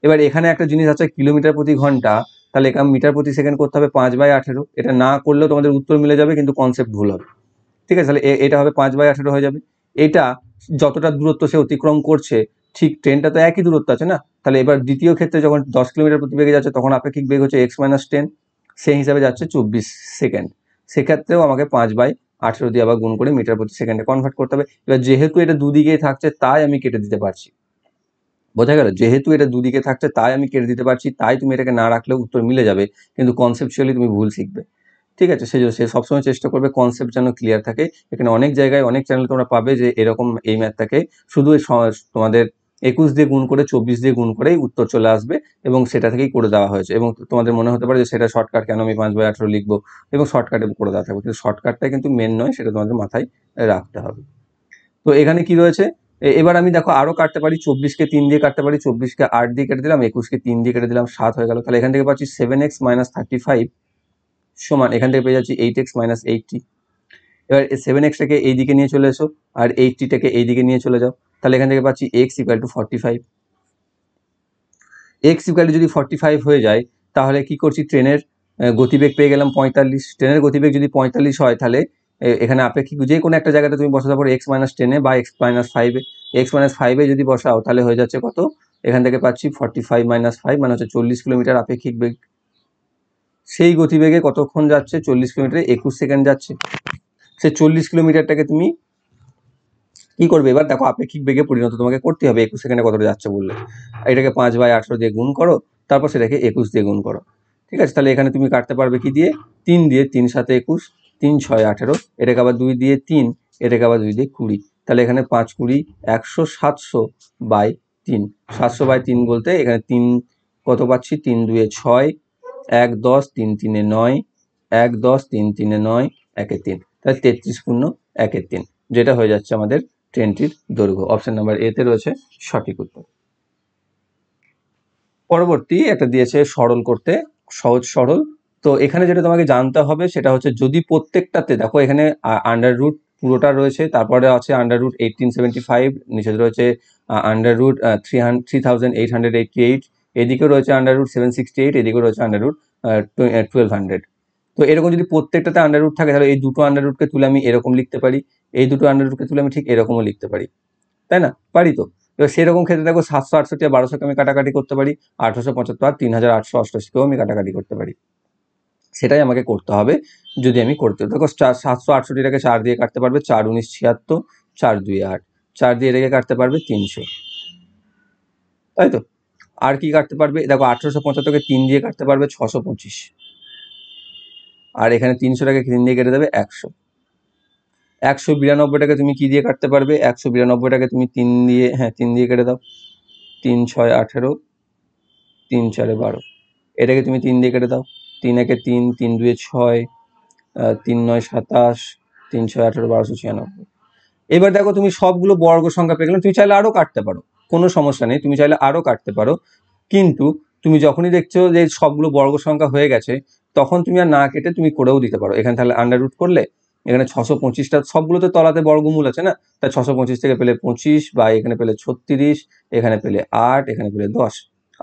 এবার এখানে একটা জিনিস আছে কিলোমিটার প্রতি ঘন্টা তাহলে এখানে মিটার প্রতি সেকেন্ড করতে হবে পাঁচ বাই আঠেরো এটা না করলেও তোমাদের উত্তর মিলে যাবে কিন্তু কনসেপ্ট ভুল হবে ঠিক আছে তাহলে এটা হবে পাঁচ বাই আঠেরো হয়ে যাবে এটা যতটা দূরত্ব সে অতিক্রম করছে ঠিক ট্রেনটা তো একই দূরত্ব আছে না তাহলে এবার দ্বিতীয় ক্ষেত্রে যখন দশ কিলোমিটার প্রতি বেগে যাচ্ছে তখন আপেক্ষিক বেগ হচ্ছে এক্স মাইনাস টেন সেই হিসাবে যাচ্ছে চব্বিশ সেকেন্ড সেক্ষেত্রেও আমাকে পাঁচ বাই আঠেরো দিয়ে আবার গুণ করে মিটার প্রতি সেকেন্ডে কনভার্ট করতে হবে এবার যেহেতু এটা দুদিকেই থাকছে তাই আমি কেটে দিতে পারছি বোঝা গেল যেহেতু এটা দুদিকে থাকছে তাই আমি কেটে দিতে পারছি তাই তুমি এটাকে না রাখলেও উত্তর মিলে যাবে কিন্তু কনসেপচুয়ালি তুমি ভুল শিখবে ঠিক আছে সেজন্য সে সবসময় চেষ্টা করবে কনসেপ্ট যেন ক্লিয়ার থাকে এখানে অনেক জায়গায় অনেক চ্যানেল তোমরা পাবে যে এরকম এই ম্যাথটাকে শুধু তোমাদের একুশ দিয়ে গুণ করে চব্বিশ দিয়ে গুণ করেই উত্তর চলে আসবে এবং সেটা থেকেই করে দেওয়া হয়েছে এবং তোমাদের মনে হতে পারে যে সেটা শর্টকাট কেন আমি পাঁচ বাই আঠেরো লিখবো এবং শর্টকাটে করে দেওয়া থাকবে কিন্তু শর্টকাটটাই কিন্তু মেন নয় সেটা তোমাদের মাথায় রাখতে হবে তো এখানে কি রয়েছে এবার আমি দেখো আরও কাটতে পারি চব্বিশকে তিন দিয়ে কাটতে পারি চব্বিশকে আট দিয়ে কেটে দিলাম একুশকে তিন দিয়ে কেটে দিলাম সাত হয়ে গেল তাহলে এখান থেকে পাচ্ছি seven x minus thirty five সমান এখান থেকে পেয়ে যাচ্ছি এইট এক্স মাইনাস এইটটি এবার সেভেন এক্সটাকে এই দিকে নিয়ে চলে এসো আর এইটটিটাকে এই দিকে নিয়ে চলে যাও তাহলে এখান থেকে পাচ্ছি x equal to forty five x equal to যদি ফর্টি ফাইভ হয়ে যায় তাহলে কি করছি ট্রেনের গতিবেগ পেয়ে গেলাম পঁয়তাল্লিশ ট্রেনের গতিবেগ যদি পঁয়তাল্লিশ হয় তাহলে এখানে আপেক্ষিক যে কোনো একটা জায়গাতে তুমি বসাতে পারো এক্স মাইনাস টেনে বা এক্স মাইনাস ফাইভে এক্স মাইনাস ফাইভে যদি বসাও তাহলে হয়ে যাচ্ছে কত এখান থেকে পাচ্ছি ফর্টি ফাইভ মাইনাস ফাইভ মানে হচ্ছে চল্লিশ কিলোমিটার আপেক্ষিক বেগ সেই গতিবেগে কতক্ষণ যাচ্ছে চল্লিশ কিলোমিটারে একুশ সেকেন্ড যাচ্ছে সে চল্লিশ কিলোমিটারটাকে তুমি কি করবে এবার দেখো আপেক্ষিক বেগে পরিণত তোমাকে করতে হবে একুশ সেকেন্ডে কতটা যাচ্ছে বললে এটাকে পাঁচ বাই আঠেরো দিয়ে গুণ করো তারপর সেটাকে একুশ দিয়ে গুণ করো ঠিক আছে তাহলে এখানে তুমি কাটতে পারবে কি দিয়ে তিন দিয়ে তিন সাথে একুশ তিন ছয় আঠেরো এটাকে আবার দুই দিয়ে তিন এটাকে আবার দুই দিয়ে কুড়ি তাহলে এখানে পাঁচ কুড়ি একশো সাতশো বাই তিন সাতশো বাই তিন বলতে এখানে তিন কত পাচ্ছি তিন দুয়ে ছয় এক দশ তিন তিনে নয় এক দশ তিন তিনে নয় একে তিন তাহলে তেত্রিশ পূর্ণ একের তিন যেটা হয়ে যাচ্ছে আমাদের ট্রেনটির দৈর্ঘ্য অপশন নাম্বার এতে রয়েছে সঠিক উত্তর পরবর্তী একটা দিয়েছে সরল করতে সহজ সরল তো এখানে যেটা তোমাকে জানতে হবে সেটা হচ্ছে যদি প্রত্যেকটাতে দেখো এখানে আন্ডার রুট পুরোটা রয়েছে তারপরে আছে under root eighteen seventy five নিচে রয়েছে under root three hundred three thousand eight hundred eighty eight এদিকে রয়েছে under root seven sixty eight এদিকে রয়েছে আন্ডার রুট টুয়েলভ হান্ড্রেড তো এরকম যদি প্রত্যেকটাতে আন্ডার রুট থাকে তাহলে এই দুটো আন্ডার রুটকে তুলে আমি এরকম লিখতে পারি এই দুটো আন্ডার রুটকে তুলে আমি ঠিক এরকমও লিখতে পারি তাই না পারি তো এবার সেরকম ক্ষেত্রে দেখো সাতশো আটষট্টি আর বারোশোকে আমি কাটাকাটি করতে পারি আঠারোশো পঁচাত্তর আর তিন হাজার আটশো অষ্টাশিকেও আমি কাটাকাটি করতে পারি সেটাই আমাকে করতে হবে যদি আমি করতে দেখো চার সাতশো আটষট্টিটাকে চার দিয়ে কাটতে পারবে চার উনিশ ছিয়াত্তর চার দুই আট চার দিয়ে রেখে কাটতে পারবে তিনশো তাই তো আর কি কাটতে পারবে দেখো আঠেরোশো পঁচাত্তরকে তিন দিয়ে কাটতে পারবে ছশো পঁচিশ আর এখানে তিনশোটাকে তিন দিয়ে কেটে দেবে একশো একশো বিরানব্বইটাকে তুমি কি দিয়ে কাটতে পারবে একশো বিরানব্বইটাকে তুমি তিন দিয়ে হ্যাঁ তিন দিয়ে কেটে দাও তিন ছয় আঠেরো তিন চারে বারো এটাকে তুমি তিন দিয়ে কেটে দাও তিন একে তিন তিন দুয়ে ছয় তিন নয় সাতাশ তিন ছয় আঠেরো বারোশো ছিয়ানব্বই এবার দেখো তুমি সবগুলো বর্গ সংখ্যা পেয়ে গেলে তুমি চাইলে আরও কাটতে পারো কোনো সমস্যা নেই তুমি চাইলে আরও কাটতে পারো কিন্তু তুমি যখনই দেখছো যে সবগুলো বর্গ সংখ্যা হয়ে গেছে তখন তুমি আর না কেটে তুমি করেও দিতে পারো এখানে তাহলে আন্ডার রুট করলে এখানে ছশো পঁচিশটা সবগুলোতে তলাতে বর্গমূল আছে না তাই ছশো পঁচিশ থেকে পেলে পঁচিশ বা এখানে পেলে ছত্রিশ এখানে পেলে আট এখানে পেলে দশ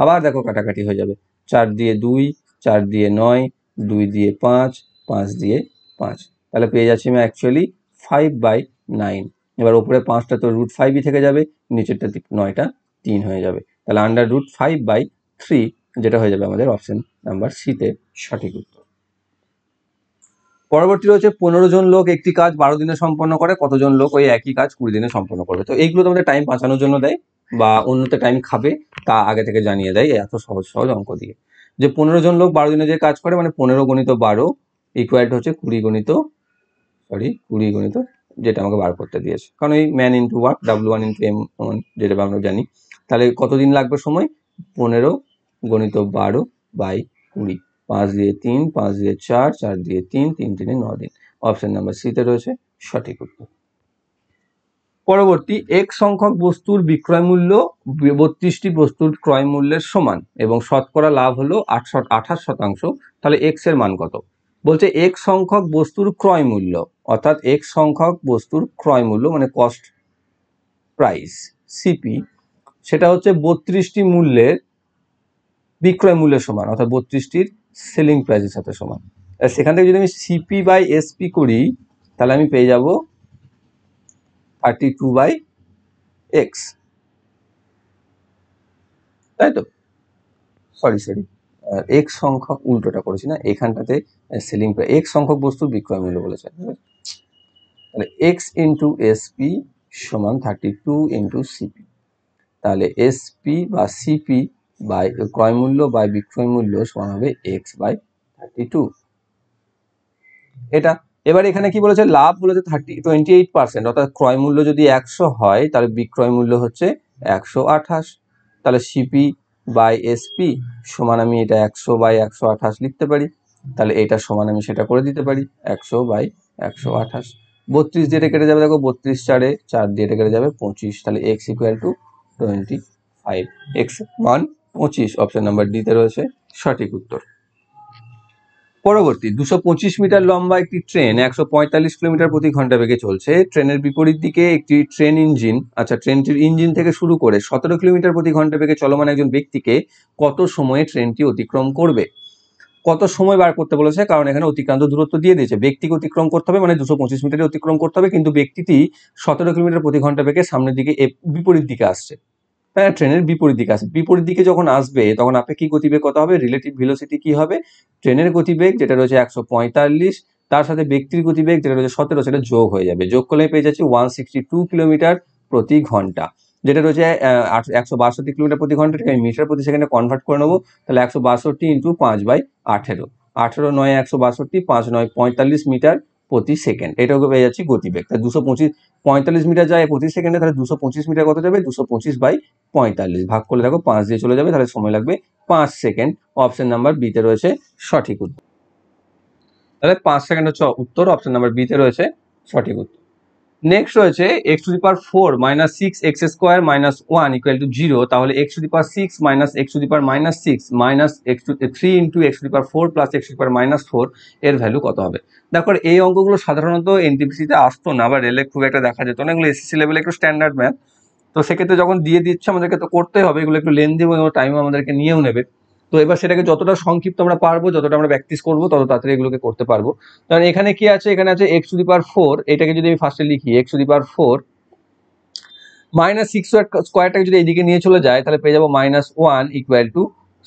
আবার দেখো কাটাকাটি হয়ে যাবে চার দিয়ে দুই চার দিয়ে নয় দুই দিয়ে পাঁচ পাঁচ দিয়ে পাঁচ তাহলে পেয়ে যাচ্ছি আমি অ্যাকচুয়ালি ফাইভ বাই নাইন এবার ওপরে পাঁচটা তো রুট ফাইভই থেকে যাবে নিচেরটা নয়টা তিন হয়ে যাবে তাহলে under root five by three যেটা হয়ে যাবে আমাদের অপশন নাম্বার সিতে সঠিক উত্তর পরবর্তী রয়েছে পনেরো জন লোক একটি কাজ বারো দিনে সম্পন্ন করে কতজন লোক ওই একই কাজ কুড়ি দিনে সম্পন্ন করবে তো এইগুলো তোমাদের টাইম বাঁচানোর জন্য দেয় বা অন্যতে টাইম খাবে তা আগে থেকে জানিয়ে দেয় এত সহজ সহজ অঙ্ক দিয়ে যে পনেরো জন লোক বারো দিনে যে কাজ করে মানে পনেরো গণিত বারো ইকুয়াল হচ্ছে কুড়ি গণিত সরি কুড়ি গণিত যেটা আমাকে বার করতে দিয়েছে কারণ ওই man into work W one into M one যেটা আমরা জানি তাহলে কতদিন লাগবে সময় পনেরো গণিত বারো বাই কুড়ি পাঁচ দিয়ে তিন পাঁচ দিয়ে চার চার দিয়ে তিন তিন তিনে ন দিন অপশন নাম্বার সিতে রয়েছে সঠিক উত্তর পরবর্তী এক সংখ্যক বস্তুর বিক্রয় মূল্য বত্রিশটি বস্তুর ক্রয় মূল্যের সমান এবং শতকরা লাভ হলো আটশো আঠাশ শতাংশ তাহলে এক্স এর মান কত বলছে এক সংখ্যক বস্তুর ক্রয় মূল্য অর্থাৎ এক সংখ্যক বস্তুর ক্রয় মূল্য মানে কস্ট প্রাইস সিপি সেটা হচ্ছে বত্রিশটি মূল্যের বিক্রয় মূল্যের সমান অর্থাৎ বত্রিশটির সেলিং প্রাইসের সাথে সমান সেখান থেকে যদি আমি সিপি বাই এসপি করি তাহলে আমি পেয়ে যাব থার্টি টু বাই এক্স তাই তো সরি সরি এক সংখ্যক উল্টোটা করেছি না এখানটাতে সেলিং প্রাইস এক সংখ্যক বস্তুর বিক্রয় মূল্য বলেছে তাহলে এক্স ইন্টু এসপি সমান থার্টি টু ইন্টু সিপি তাহলে এসপি বা সিপি বাই ক্রয় মূল্য বাই বিক্রয় মূল্য সমান হবে এক্স বাই থার্টি টু এটা এবার এখানে কি বলেছে লাভ বলেছে থার্টি টোয়েন্টি এইট পার্সেন্ট অর্থাৎ ক্রয় মূল্য যদি একশো হয় তাহলে বিক্রয় মূল্য হচ্ছে একশো আঠাশ তাহলে সিপি বাই এসপি সমান আমি এটা একশো বাই একশো আঠাশ লিখতে পারি তাহলে এটা সমান আমি সেটা করে দিতে পারি একশো বাই একশো আঠাশ বত্রিশ দিয়ে কেটে যাবে দেখো বত্রিশ চারে চার দিয়ে কেটে যাবে পঁচিশ তাহলে x equal to twenty five x one পঁচিশ অপশন নাম্বার ডিতে রয়েছে সঠিক উত্তর পরবর্তী দুশো পঁচিশ মিটার লম্বা একটি ট্রেন একশো পঁয়তাল্লিশ কিলোমিটার প্রতি ঘন্টা বেগে চলছে ট্রেনের বিপরীত দিকে একটি ট্রেন ইঞ্জিন আচ্ছা ট্রেনটির ইঞ্জিন থেকে শুরু করে সতেরো কিলোমিটার প্রতি ঘন্টা বেগে চলমান একজন ব্যক্তিকে কত সময়ে ট্রেনটি অতিক্রম করবে কত সময় বার করতে বলেছে কারণ এখানে অতিক্রান্ত দূরত্ব দিয়ে দিয়েছে ব্যক্তিকে অতিক্রম করতে হবে মানে দুশো পঁচিশ মিটারে অতিক্রম করতে হবে কিন্তু ব্যক্তিটি সতেরো কিলোমিটার প্রতি ঘন্টা বেগে সামনের দিকে বিপরীত দিকে আসছে হ্যাঁ, ট্রেনের বিপরীত দিকে আসে বিপরীত দিকে যখন আসবে তখন আপেক্ষিক গতিবেগ কত হবে রিলেটিভ ভিলোসিটি কি হবে ট্রেনের গতিবেগ যেটা রয়েছে একশো পঁয়তাল্লিশ তার সাথে ব্যক্তির গতিবেগ যেটা রয়েছে সতেরো সেটা যোগ হয়ে যাবে যোগ করলে পেয়ে যাচ্ছি ওয়ান সিক্সটি টু কিলোমিটার প্রতি ঘন্টা যেটা রয়েছে একশো বাষট্টি কিলোমিটার প্রতি ঘন্টা আমি মিটার প্রতি সেকেন্ডে কনভার্ট করে নেবো তাহলে একশো বাষট্টি ইন্টু পাঁচ বাই আঠেরো আঠেরো নয় একশো বাষট্টি পাঁচ নয় পঁয়তাল্লিশ মিটার প্রতি সেকেন্ড এটাকে পেয়ে যাচ্ছি গতিবেগ তাহলে দুশো পঁচিশ পঁয়তাল্লিশ মিটার যায় প্রতি সেকেন্ডে তাহলে দুশো পঁচিশ মিটার কত যাবে দুশো পঁচিশ বাই পঁয়তাল্লিশ ভাগ করলে দেখো পাঁচ দিয়ে চলে যাবে তাহলে সময় লাগবে পাঁচ সেকেন্ড অপশন নাম্বার বিতে রয়েছে সঠিক উত্তর তাহলে পাঁচ সেকেন্ড হচ্ছে উত্তর অপশন নাম্বার বিতে রয়েছে সঠিক উত্তর নেক্সট রয়েছে x to the power four minus six x square minus one equal to zero তাহলে x to the power six minus x to the power minus six minus x to three into x to the power four plus x to the minus four এর ভ্যালু কত হবে দেখো এই অঙ্কগুলো সাধারণত এনটিপিসিতে আসতো না বা রেলে খুব একটা দেখা যেত না এগুলো এসএসসি লেভেলে একটু স্ট্যান্ডার্ড ম্যাথ তো সেক্ষেত্রে যখন দিয়ে দিচ্ছে আমাদেরকে তো করতেই হবে এগুলো একটু লেন্দি এবং টাইম আমাদেরকে নিয়েও নেবে তো এবার সেটাকে যতটা সংক্ষিপ্ত আমরা পারবো যতটা আমরা প্র্যাকটিস করবো তত তাড়াতাড়ি এগুলোকে করতে পারবো কারণ এখানে কি আছে এখানে আছে x to the power four এটাকে যদি আমি ফার্স্টে লিখি x to the power four minus six স্কোয়ারটাকে যদি এইদিকে নিয়ে চলে যায় তাহলে পেয়ে যাবো minus one equal to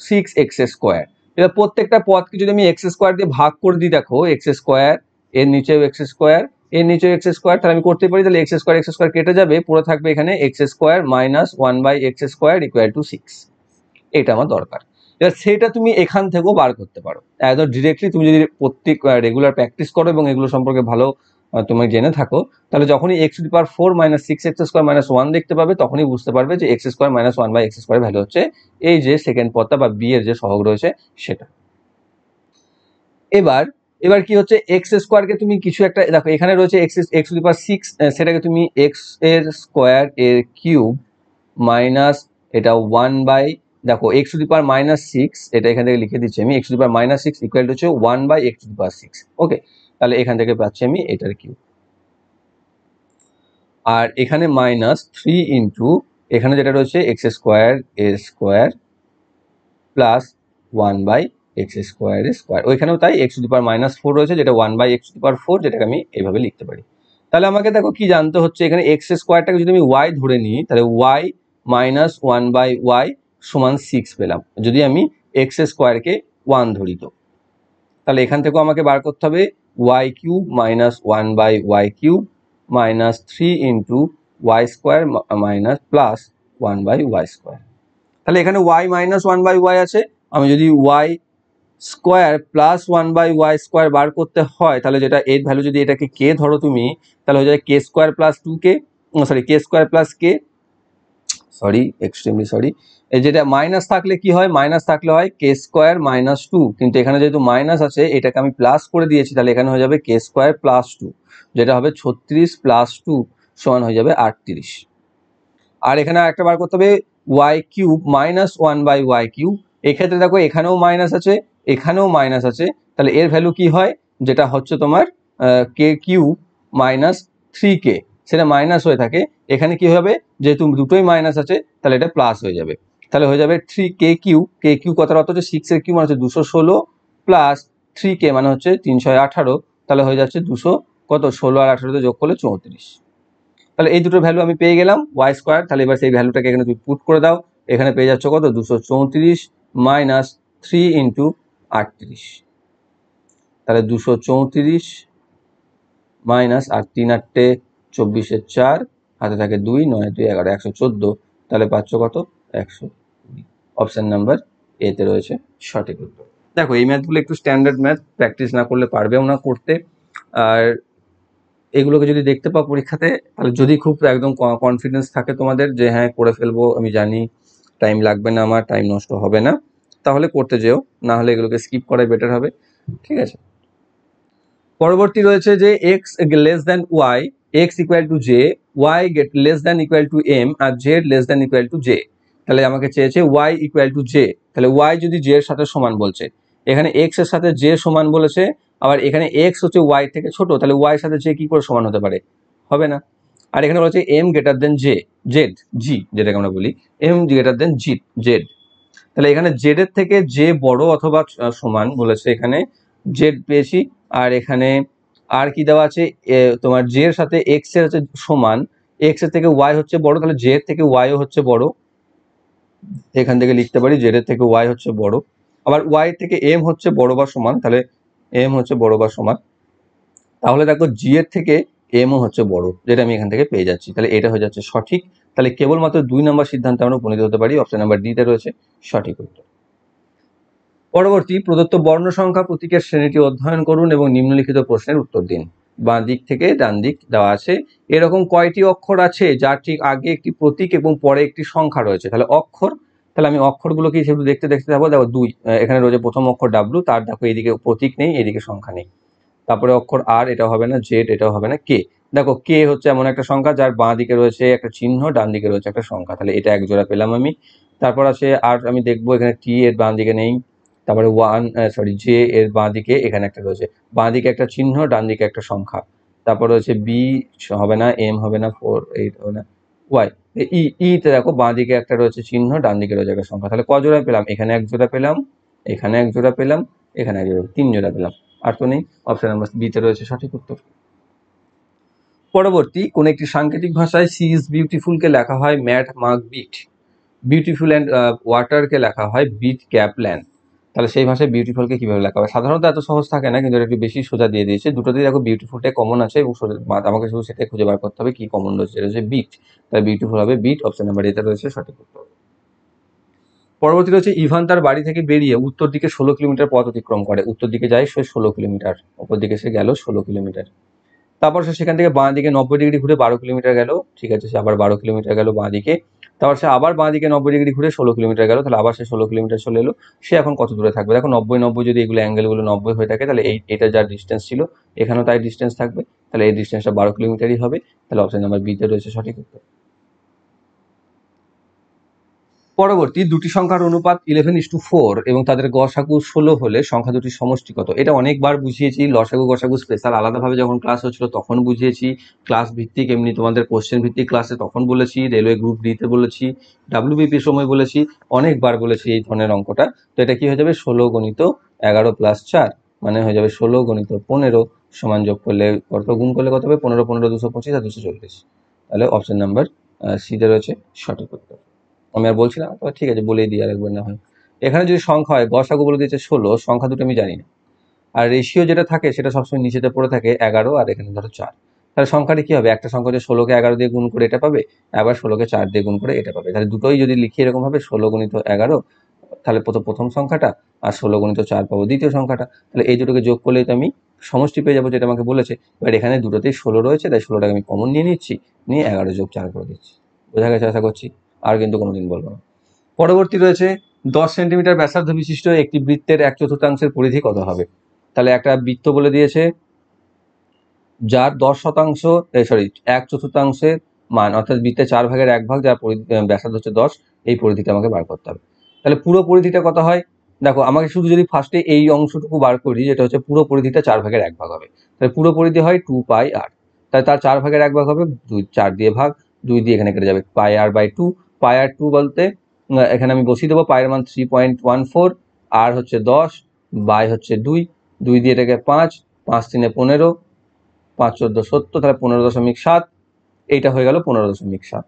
six x square এবার প্রত্যেকটা পথকে যদি আমি এক্স স্কোয়ার দিয়ে ভাগ করে দিই দেখো এক্স স্কোয়ার এর নিচেও এক্স স্কোয়ার এর নিচেও এক্স স্কোয়ার তাহলে আমি করতে পারি তাহলে এক্স স্কোয়ার এক্স স্কোয়ার কেটে যাবে পুরো থাকবে এখানে x square minus one by x square equal to six এটা আমার দরকার এবার সেটা তুমি এখান থেকেও বার করতে পারো একদম ডিরেক্টলি তুমি যদি প্রত্যেক রেগুলার প্র্যাকটিস করো এবং এগুলো সম্পর্কে ভালো তুমি জেনে থাকো তাহলে যখনই x to power four minus six x square minus one দেখতে পাবে তখনই বুঝতে পারবে যে x square minus one by x square value হচ্ছে এই যে সেকেন্ড পদটা বা বি এর যে সহগ রয়েছে সেটা এবার এবার কি হচ্ছে এক্স স্কোয়ারকে তুমি কিছু একটা দেখো এখানে রয়েছে x x to power six সেটাকে তুমি এক্স এর স্কোয়ার এর কিউব মাইনাস এটা ওয়ান বাই দেখো x to the power minus six এটা এখান থেকে লিখে দিচ্ছি আমি x to the power minus six equal to হচ্ছে one by x to the power six okay তাহলে এখান থেকে পাচ্ছি আমি এটার কিউ আর এখানে মাইনাস থ্রি ইন্টু এখানে যেটা রয়েছে x square a square plus one by x square a square ওইখানেও তাই x to the power minus four রয়েছে যেটা one by x to the power four যেটাকে আমি এইভাবে লিখতে পারি তাহলে আমাকে দেখো কি জানতে হচ্ছে এখানে এক্স স্কোয়ারটাকে যদি আমি ওয়াই ধরে নিই তাহলে y minus one by y সমান সিক্স পেলাম যদি আমি এক্স স্কোয়ারকে ওয়ান ধরি তো তাহলে এখান থেকেও আমাকে বার করতে হবে y cube minus one by y cube minus three into y square minus plus one by y square তাহলে এখানে y minus one by y আছে আমি যদি y square plus one by y square বার করতে হয় তাহলে যেটা এর ভ্যালু যদি এটাকে কে ধরো তুমি তাহলে হয়ে যায় k square plus two k sorry k square plus k sorry extremely sorry যেটা মাইনাস থাকলে কি হয় মাইনাস থাকলে হয় কে স্কোয়ার মাইনাস টু কিন্তু এখানে যেহেতু মাইনাস আছে এটাকে আমি প্লাস করে দিয়েছি তাহলে এখানে হয়ে যাবে কে স্কোয়ার প্লাস টু যেটা হবে ছত্রিশ প্লাস টু সমান হয়ে যাবে আটত্রিশ আর এখানে একটা বার করতে হবে y cube minus one by y cube এক্ষেত্রে দেখো এখানেও মাইনাস আছে এখানেও মাইনাস আছে তাহলে এর ভ্যালু কি হয় যেটা হচ্ছে তোমার k cube minus three k সেটা মাইনাস হয়ে থাকে এখানে কি হবে যেহেতু দুটোই মাইনাস আছে তাহলে এটা প্লাস হয়ে যাবে তাহলে হয়ে যাবে three k q k q কথার অর্থ হচ্ছে সিক্সের কিউ মানে হচ্ছে দুশো ষোলো প্লাস থ্রি কে মানে হচ্ছে তিনশো আঠারো তাহলে হয়ে যাচ্ছে দুশো কত ষোলো আর আঠারোতে যোগ করলে চৌত্রিশ তাহলে এই দুটো ভ্যালু আমি পেয়ে গেলাম ওয়াই স্কোয়ার তাহলে এবার সেই ভ্যালুটাকে এখানে তুমি পুট করে দাও এখানে পেয়ে যাচ্ছ কত দুশো চৌত্রিশ মাইনাস থ্রি ইন্টু আটত্রিশ তাহলে দুশো চৌত্রিশ মাইনাস আর তিন আটটে চব্বিশের চার হাতে থাকে দুই নয় দুই এগারো একশো চোদ্দো তাহলে পাচ্ছ কত একশো অপশান নাম্বার এতে রয়েছে সঠিক উত্তর দেখো এই ম্যাথগুলো একটু স্ট্যান্ডার্ড ম্যাথ প্র্যাকটিস না করলে পারবেও না করতে আর এগুলোকে যদি দেখতে পাও পরীক্ষাতে তাহলে যদি খুব একদম কনফিডেন্স থাকে তোমাদের যে হ্যাঁ করে ফেলবো আমি জানি টাইম লাগবে না আমার টাইম নষ্ট হবে না তাহলে করতে যেও না হলে এগুলোকে স্কিপ করাই বেটার হবে ঠিক আছে পরবর্তী রয়েছে যে x less than y x equal to J y get less than equal to M আর Z less than equal to J তাহলে আমাকে চেয়েছে ওয়াই ইকুয়াল টু জে তাহলে ওয়াই যদি জে এর সাথে সমান বলছে এখানে এক্স এর সাথে জে সমান বলেছে আবার এখানে এক্স হচ্ছে ওয়াই থেকে ছোট তাহলে ওয়াই এর সাথে জে কি করে সমান হতে পারে হবে না আর এখানে বলেছে M greater than J Z G যেটাকে আমরা বলি M greater than G Z তাহলে এখানে জেড এর থেকে জে বড় অথবা সমান বলেছে এখানে জেড পেয়েছি আর এখানে আর কি দেওয়া আছে তোমার জে এর সাথে এক্স এর হচ্ছে সমান এক্স এর থেকে ওয়াই হচ্ছে বড় তাহলে জে এর থেকে ওয়াইও হচ্ছে বড় এখান থেকে লিখতে পারি জেড এর থেকে ওয়াই হচ্ছে বড় আবার ওয়াই থেকে এম হচ্ছে বড় বা সমান তাহলে এম হচ্ছে বড় বা সমান তাহলে দেখো জি এর থেকে এমও হচ্ছে বড় যেটা আমি এখান থেকে পেয়ে যাচ্ছি তাহলে এটা হয়ে যাচ্ছে সঠিক তাহলে কেবলমাত্র দুই নম্বর সিদ্ধান্তে আমরা উপনীত হতে পারি অপশন নাম্বার ডিতে রয়েছে সঠিক উত্তর পরবর্তী প্রদত্ত বর্ণ সংখ্যা প্রতীকের শ্রেণীটি অধ্যয়ন করুন এবং নিম্নলিখিত প্রশ্নের উত্তর দিন বাঁ দিক থেকে ডান দিক দেওয়া আছে এরকম কয়টি অক্ষর আছে যার ঠিক আগে একটি প্রতীক এবং পরে একটি সংখ্যা রয়েছে তাহলে অক্ষর তাহলে আমি অক্ষরগুলো কি সেগুলো দেখতে দেখতে যাবো দেখো দুই এখানে রয়েছে প্রথম অক্ষর ডাব্লু তার দেখো এদিকে প্রতীক নেই এদিকে সংখ্যা নেই তারপরে অক্ষর আর এটা হবে না জেড এটা হবে না কে দেখো কে হচ্ছে এমন একটা সংখ্যা যার বাঁ দিকে রয়েছে একটা চিহ্ন ডান দিকে রয়েছে একটা সংখ্যা তাহলে এটা এক জোড়া পেলাম আমি তারপর আছে আর আমি দেখবো এখানে টি এর বাঁ দিকে নেই তারপরে ওয়ান সরি জে এর বাঁ দিকে এখানে একটা রয়েছে বাঁ দিকে একটা চিহ্ন ডান দিকে একটা সংখ্যা তারপর হচ্ছে বি হবে না এম হবে না ফোর এইট হবে না ওয়াই ই e, ইতে e দেখো বাঁ দিকে একটা রয়েছে চিহ্ন ডান দিকে রয়েছে একটা সংখ্যা তাহলে কজোড়া পেলাম এখানে এক জোড়া পেলাম এখানে এক জোড়া পেলাম এখানে এক জোড়া তিন জোড়া পেলাম আর তো নেই অপশন নাম্বার বিতে রয়েছে সঠিক উত্তর পরবর্তী কোন একটি সাংকেতিক ভাষায় সি ইজ বিউটিফুলকে লেখা হয় mat mark bit beautiful and ওয়াটারকে লেখা হয় বিট ক্যাপ ল্যান্ড তাহলে সেই ভাষায় বিউটিফুলকে কীভাবে লেখা হবে সাধারণত এত সহজ থাকে না কিন্তু এটা একটু বেশি সোজা দিয়ে দিয়েছে দুটোতেই দেখো বিউটিফুলটাই কমন আছে এবং আমাকে শুধু সেটা খুঁজে বার করতে হবে কী কমন রয়েছে রয়েছে বিট তাই বিউটিফুল হবে বিট অপশন নাম্বার এটা রয়েছে সঠিক উত্তর পরবর্তী রয়েছে ইভান তার বাড়ি থেকে বেরিয়ে উত্তর দিকে ষোলো কিলোমিটার পথ অতিক্রম করে উত্তর দিকে যায় সে ষোলো কিলোমিটার অপর দিকে সে গেল ষোলো কিলোমিটার তারপর সে সেখান থেকে বাঁ দিকে নব্বই ডিগ্রি ঘুরে বারো কিলোমিটার গেল ঠিক আছে সে আবার বারো কিলোমিটার গেল বাঁ দিকে তারপর সে আবার বাঁ দিকে নব্বই ডিগ্রি ঘুরে ষোলো কিলোমিটার গেল তাহলে আবার সে ষোলো কিলোমিটার চলে এলো সে এখন কত দূরে থাকবে দেখো নব্বই নব্বই যদি এগুলো অ্যাঙ্গেলগুলো নব্বই হয়ে থাকে তাহলে এই এটা যার ডিস্টেন্স ছিল এখানেও তাই ডিস্টেন্স থাকবে তাহলে এই ডিস্টেন্সটা বারো কিলোমিটারই হবে তাহলে অপশন নাম্বার বিতে রয়েছে সঠিক উত্তর পরবর্তী দুটি সংখ্যার অনুপাত ইলেভেন ইস টু ফোর এবং তাদের গসাগু ষোলো হলে সংখ্যা দুটির সমষ্টি কত এটা অনেকবার বুঝিয়েছি লসাগু গসাগু স্পেশাল আলাদাভাবে যখন ক্লাস হচ্ছিল তখন বুঝিয়েছি ক্লাস ভিত্তিক এমনি তোমাদের কোশ্চেন ভিত্তিক ক্লাসে তখন বলেছি রেলওয়ে গ্রুপ ডিতে বলেছি ডাব্লিউবিপির সময় বলেছি অনেকবার বলেছি এই ধরনের অঙ্কটা তো এটা কি হয়ে যাবে ষোলো গণিত এগারো প্লাস চার মানে হয়ে যাবে ষোলো গণিত পনেরো সমান যোগ করলে কত গুণ করলে কত হবে পনেরো পনেরো দুশো পঁচিশ আর দুশো চল্লিশ তাহলে অপশন নাম্বার সিতে রয়েছে সঠিক উত্তর আমি আর বলছিলাম তবে ঠিক আছে বলেই দিই আর একবার না হয় এখানে যদি সংখ্যা হয় গসাগু বলে দিয়েছে ষোলো সংখ্যা দুটো আমি জানি না আর রেশিও যেটা থাকে সেটা সবসময় নিচেতে পড়ে থাকে এগারো আর এখানে ধরো চার তাহলে সংখ্যাটা কী হবে একটা সংখ্যা যে ষোলোকে এগারো দিয়ে গুণ করে এটা পাবে আবার ষোলোকে চার দিয়ে গুণ করে এটা পাবে তাহলে দুটোই যদি লিখি এরকমভাবে ষোলো গুণিত এগারো তাহলে প্রথম প্রথম সংখ্যাটা আর ষোলো গুণিত চার পাবো দ্বিতীয় সংখ্যাটা তাহলে এই দুটোকে যোগ করলেই তো আমি সমষ্টি পেয়ে যাবো যেটা আমাকে বলেছে এবার এখানে দুটোতেই ষোলো রয়েছে তাই ষোলোটাকে আমি কমন নিয়ে নিচ্ছি নিয়ে এগারো যোগ চার করে দিচ্ছি বোঝা গেছে আশা করছি আর কিন্তু কোনোদিন বলবো না পরবর্তী রয়েছে দশ সেন্টিমিটার ব্যাসার্ধ বিশিষ্ট একটি বৃত্তের এক চতুর্থাংশের পরিধি কত হবে তাহলে একটা বৃত্ত বলে দিয়েছে যার দশ শতাংশ সরি এক চতুর্থাংশের মান অর্থাৎ বৃত্তে চার ভাগের এক ভাগ যার ব্যাসার্ধ হচ্ছে দশ এই পরিধিটা আমাকে বার করতে হবে তাহলে পুরো পরিধিটা কত হয় দেখো আমাকে শুধু যদি ফার্স্টে এই অংশটুকু বার করি যেটা হচ্ছে পুরো পরিধিটা চার ভাগের এক ভাগ হবে তাহলে পুরো পরিধি হয় টু পাই আর তাহলে তার চার ভাগের এক ভাগ হবে দুই চার দিয়ে ভাগ দুই দিয়ে এখানে কেটে যাবে পাই আর বাই টু পায়ার টু বলতে এখানে আমি বসিয়ে দেবো পায়ের মান three point one four r হচ্ছে দশ বাই হচ্ছে দুই দুই দিয়ে এটাকে পাঁচ পাঁচ তিনে পনেরো পাঁচ চোদ্দো সত্তর তাহলে পনেরো দশমিক সাত এইটা হয়ে গেল পনেরো দশমিক সাত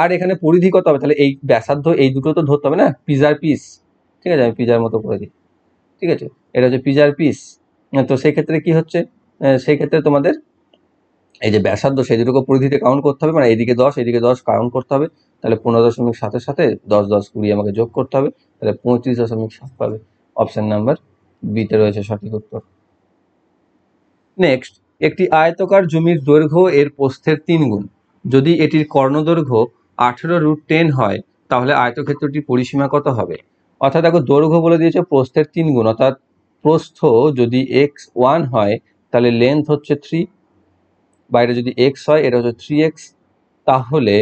আর এখানে পরিধি কত হবে তাহলে এই ব্যাসার্ধ এই দুটো তো ধরতে হবে না পিজার পিস ঠিক আছে আমি পিজার মতো করে দিই ঠিক আছে এটা হচ্ছে পিজার পিস তো সেই ক্ষেত্রে কি হচ্ছে সেই ক্ষেত্রে তোমাদের এই যে ব্যাসার্ধ সেই দুটোকে পরিধিতে কাউন্ট করতে হবে মানে এদিকে দশ এদিকে দশ কাউন্ট করতে হবে তাহলে পনেরো দশমিক সাতের সাথে দশ দশ কুড়ি আমাকে যোগ করতে হবে তাহলে পঁয়ত্রিশ দশমিক সাত পাবে অপশন নাম্বার বিতে রয়েছে সঠিক উত্তর নেক্সট একটি আয়তকার জমির দৈর্ঘ্য এর পোস্থের তিন গুণ যদি এটির কর্ণদৈর্ঘ্য আঠেরো রুট টেন হয় তাহলে আয়তক্ষেত্রটির পরিসীমা কত হবে অর্থাৎ দেখো দৈর্ঘ্য বলে দিয়েছে প্রস্থের তিন গুণ অর্থাৎ প্রস্থ যদি এক্স ওয়ান হয় তাহলে লেন্থ হচ্ছে থ্রি বাইরে যদি এক্স হয় এটা হচ্ছে থ্রি এক্স তাহলে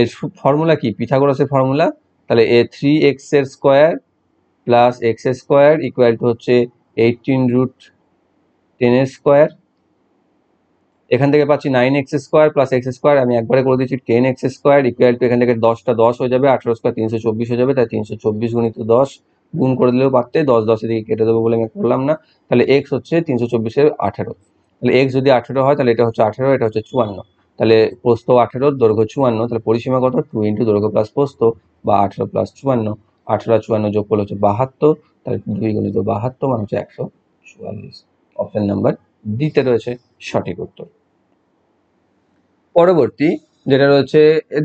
এর ফর্মুলা কি পিথাগোরাসের ফর্মুলা তাহলে এ থ্রি এক্স এর square plus x square equal to হচ্ছে এইটিন রুট টেনের স্কোয়ার এখান থেকে পাচ্ছি nine x square plus x square আমি একবারে করে দিচ্ছি ten x square equal to এখান থেকে দশটা দশ হয়ে যাবে আঠারো স্কোয়ার তিনশো চব্বিশ হয়ে যাবে তাই তিনশো চব্বিশ গুণিত দশ গুণ করে দিলেও পারতে দশ দশের দিকে কেটে দেবো বলে আমি করলাম না তাহলে এক্স হচ্ছে তিনশো চব্বিশের আঠেরো তাহলে এক্স যদি আঠেরো হয় তাহলে এটা হচ্ছে আঠেরো এটা হচ্ছে চুয়ান্ন তাহলে প্রস্ত আঠেরো দৈর্ঘ্য চুয়ান্ন তাহলে পরিসীমা কত টু ইন্টু দৈর্ঘ্য প্লাস প্রস্ত বা আঠেরো প্লাস চুয়ান্ন আঠেরো চুয়ান্ন যোগ করলে হচ্ছে বাহাত্তর তাহলে দুই গুণিত বাহাত্তর মানে হচ্ছে একশো চুয়াল্লিশ অপশন নাম্বার দিতে রয়েছে সঠিক উত্তর পরবর্তী যেটা রয়েছে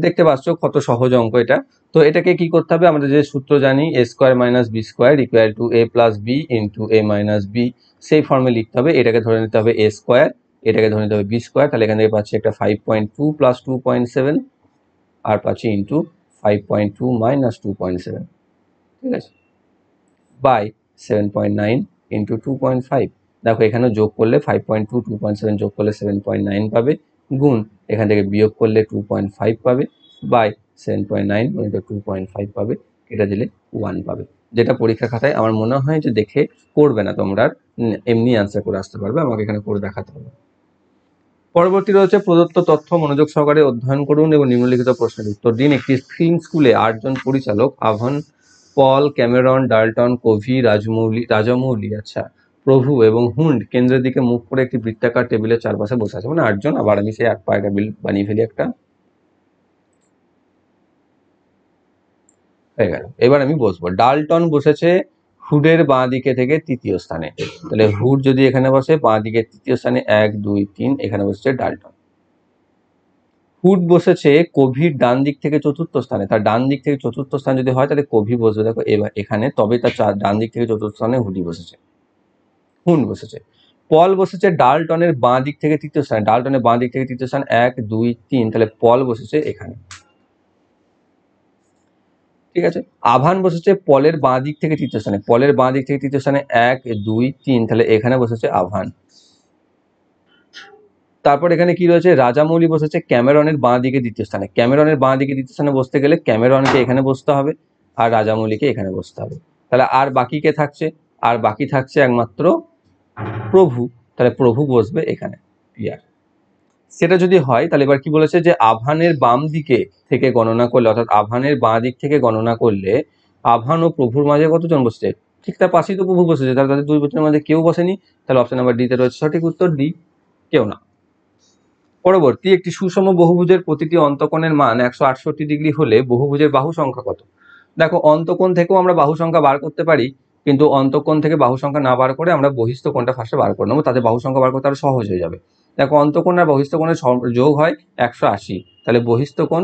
দেখতে পাচ্ছ কত সহজ অঙ্ক এটা তো এটাকে কি করতে হবে আমরা যে সূত্র জানি a square minus b square equal to a plus b into a minus b সেই ফর্মে লিখতে হবে এটাকে ধরে নিতে হবে এ স্কোয়ার এটাকে ধরে নিতে হবে বি স্কোয়ার তাহলে এখান থেকে পাচ্ছি একটা five point two plus two point seven আর পাচ্ছি into five point two minus two point seven ঠিক আছে by seven point nine into two point five দেখো এখানে যোগ করলে five point two two point seven যোগ করলে সেভেন পয়েন্ট নাইন পাবে গুণ এখান থেকে বিয়োগ করলে টু পয়েন্ট ফাইভ পাবে by seven point nine into two point five পাবে এটা দিলে ওয়ান পাবে যেটা পরীক্ষা খাতায় আমার মনে হয় যে দেখে করবে না তোমরা এমনি অ্যান্সার করে আসতে পারবে আমাকে এখানে করে দেখাতে হবে পরবর্তী রয়েছে প্রদত্ত তথ্য মনোযোগ সহকারে অধ্যয়ন করুন এবং নিম্নলিখিত প্রশ্নের উত্তর দিন একটি ফিল্ম স্কুলে আটজন পরিচালক আহ্বান পল ক্যামেরন ডালটন কোভি রাজমৌলি রাজামৌলি আচ্ছা প্রভু এবং হুন্ড কেন্দ্রের দিকে মুখ করে একটি বৃত্তাকার টেবিলের চারপাশে বসে আছে মানে আটজন আবার আমি সেই এক একটা বিল বানিয়ে ফেলি একটা হয়ে গেল এবার আমি বসবো ডালটন বসেছে হুডের বাঁ দিকে থেকে তৃতীয় স্থানে তাহলে হুড যদি এখানে বসে বাঁ দিকে তৃতীয় স্থানে এক দুই তিন এখানে বসেছে ডাল্টন হুড বসেছে কোভির ডান দিক থেকে চতুর্থ স্থানে তার ডান দিক থেকে চতুর্থ স্থান যদি হয় তাহলে কোভি বসবে দেখো এবার এখানে তবে তার চার ডান দিক থেকে চতুর্থ স্থানে হুডি বসেছে হুন বসেছে পল বসেছে ডালটনের বাঁ দিক থেকে তৃতীয় স্থানে ডালটনের বাঁ দিক থেকে তৃতীয় স্থান এক দুই তিন তাহলে পল বসেছে এখানে ঠিক আছে আভান বসেছে পলের বাঁ দিক থেকে তৃতীয় স্থানে পলের বাঁ দিক থেকে তৃতীয় স্থানে এক দুই তিন তাহলে এখানে বসেছে আভান তারপর এখানে কি রয়েছে রাজামৌলি বসেছে ক্যামেরনের বাঁ দিকে দ্বিতীয় স্থানে ক্যামেরনের বাঁ দিকে দ্বিতীয় স্থানে বসতে গেলে ক্যামেরনকে এখানে বসতে হবে আর রাজামৌলিকে এখানে বসতে হবে তাহলে আর বাকি কে থাকছে আর বাকি থাকছে একমাত্র প্রভু তাহলে প্রভু বসবে এখানে ইয়ার সেটা যদি হয় তাহলে এবার কি বলেছে যে আভানের বাম দিকে থেকে গণনা করলে অর্থাৎ আভানের বাঁ দিক থেকে গণনা করলে আভান ও প্রভুর মাঝে কতজন বসছে ঠিক তার পাশেই তো প্রভু বসেছে তাহলে তাদের দুই বছরের মাঝে কেউ বসেনি তাহলে অপশন নাম্বার ডিতে রয়েছে সঠিক উত্তর ডি কেউ না পরবর্তী একটি সুষম বহুভুজের প্রতিটি অন্তকোণের মান একশো আটষট্টি ডিগ্রি হলে বহুভুজের বাহু সংখ্যা কত দেখো অন্তকোণ থেকেও আমরা বাহু সংখ্যা বার করতে পারি কিন্তু অন্তকোণ থেকে বাহু সংখ্যা না বার করে আমরা বহিস্থ কোণটা ফার্স্টে বার করে নেবো তাতে বাহু সংখ্যা বার করতে আরো সহজ হয়ে যাবে দেখো অন্তকোণ আর বহিস্থকোণের যোগ হয় একশো আশি তাহলে বহিস্থকোণ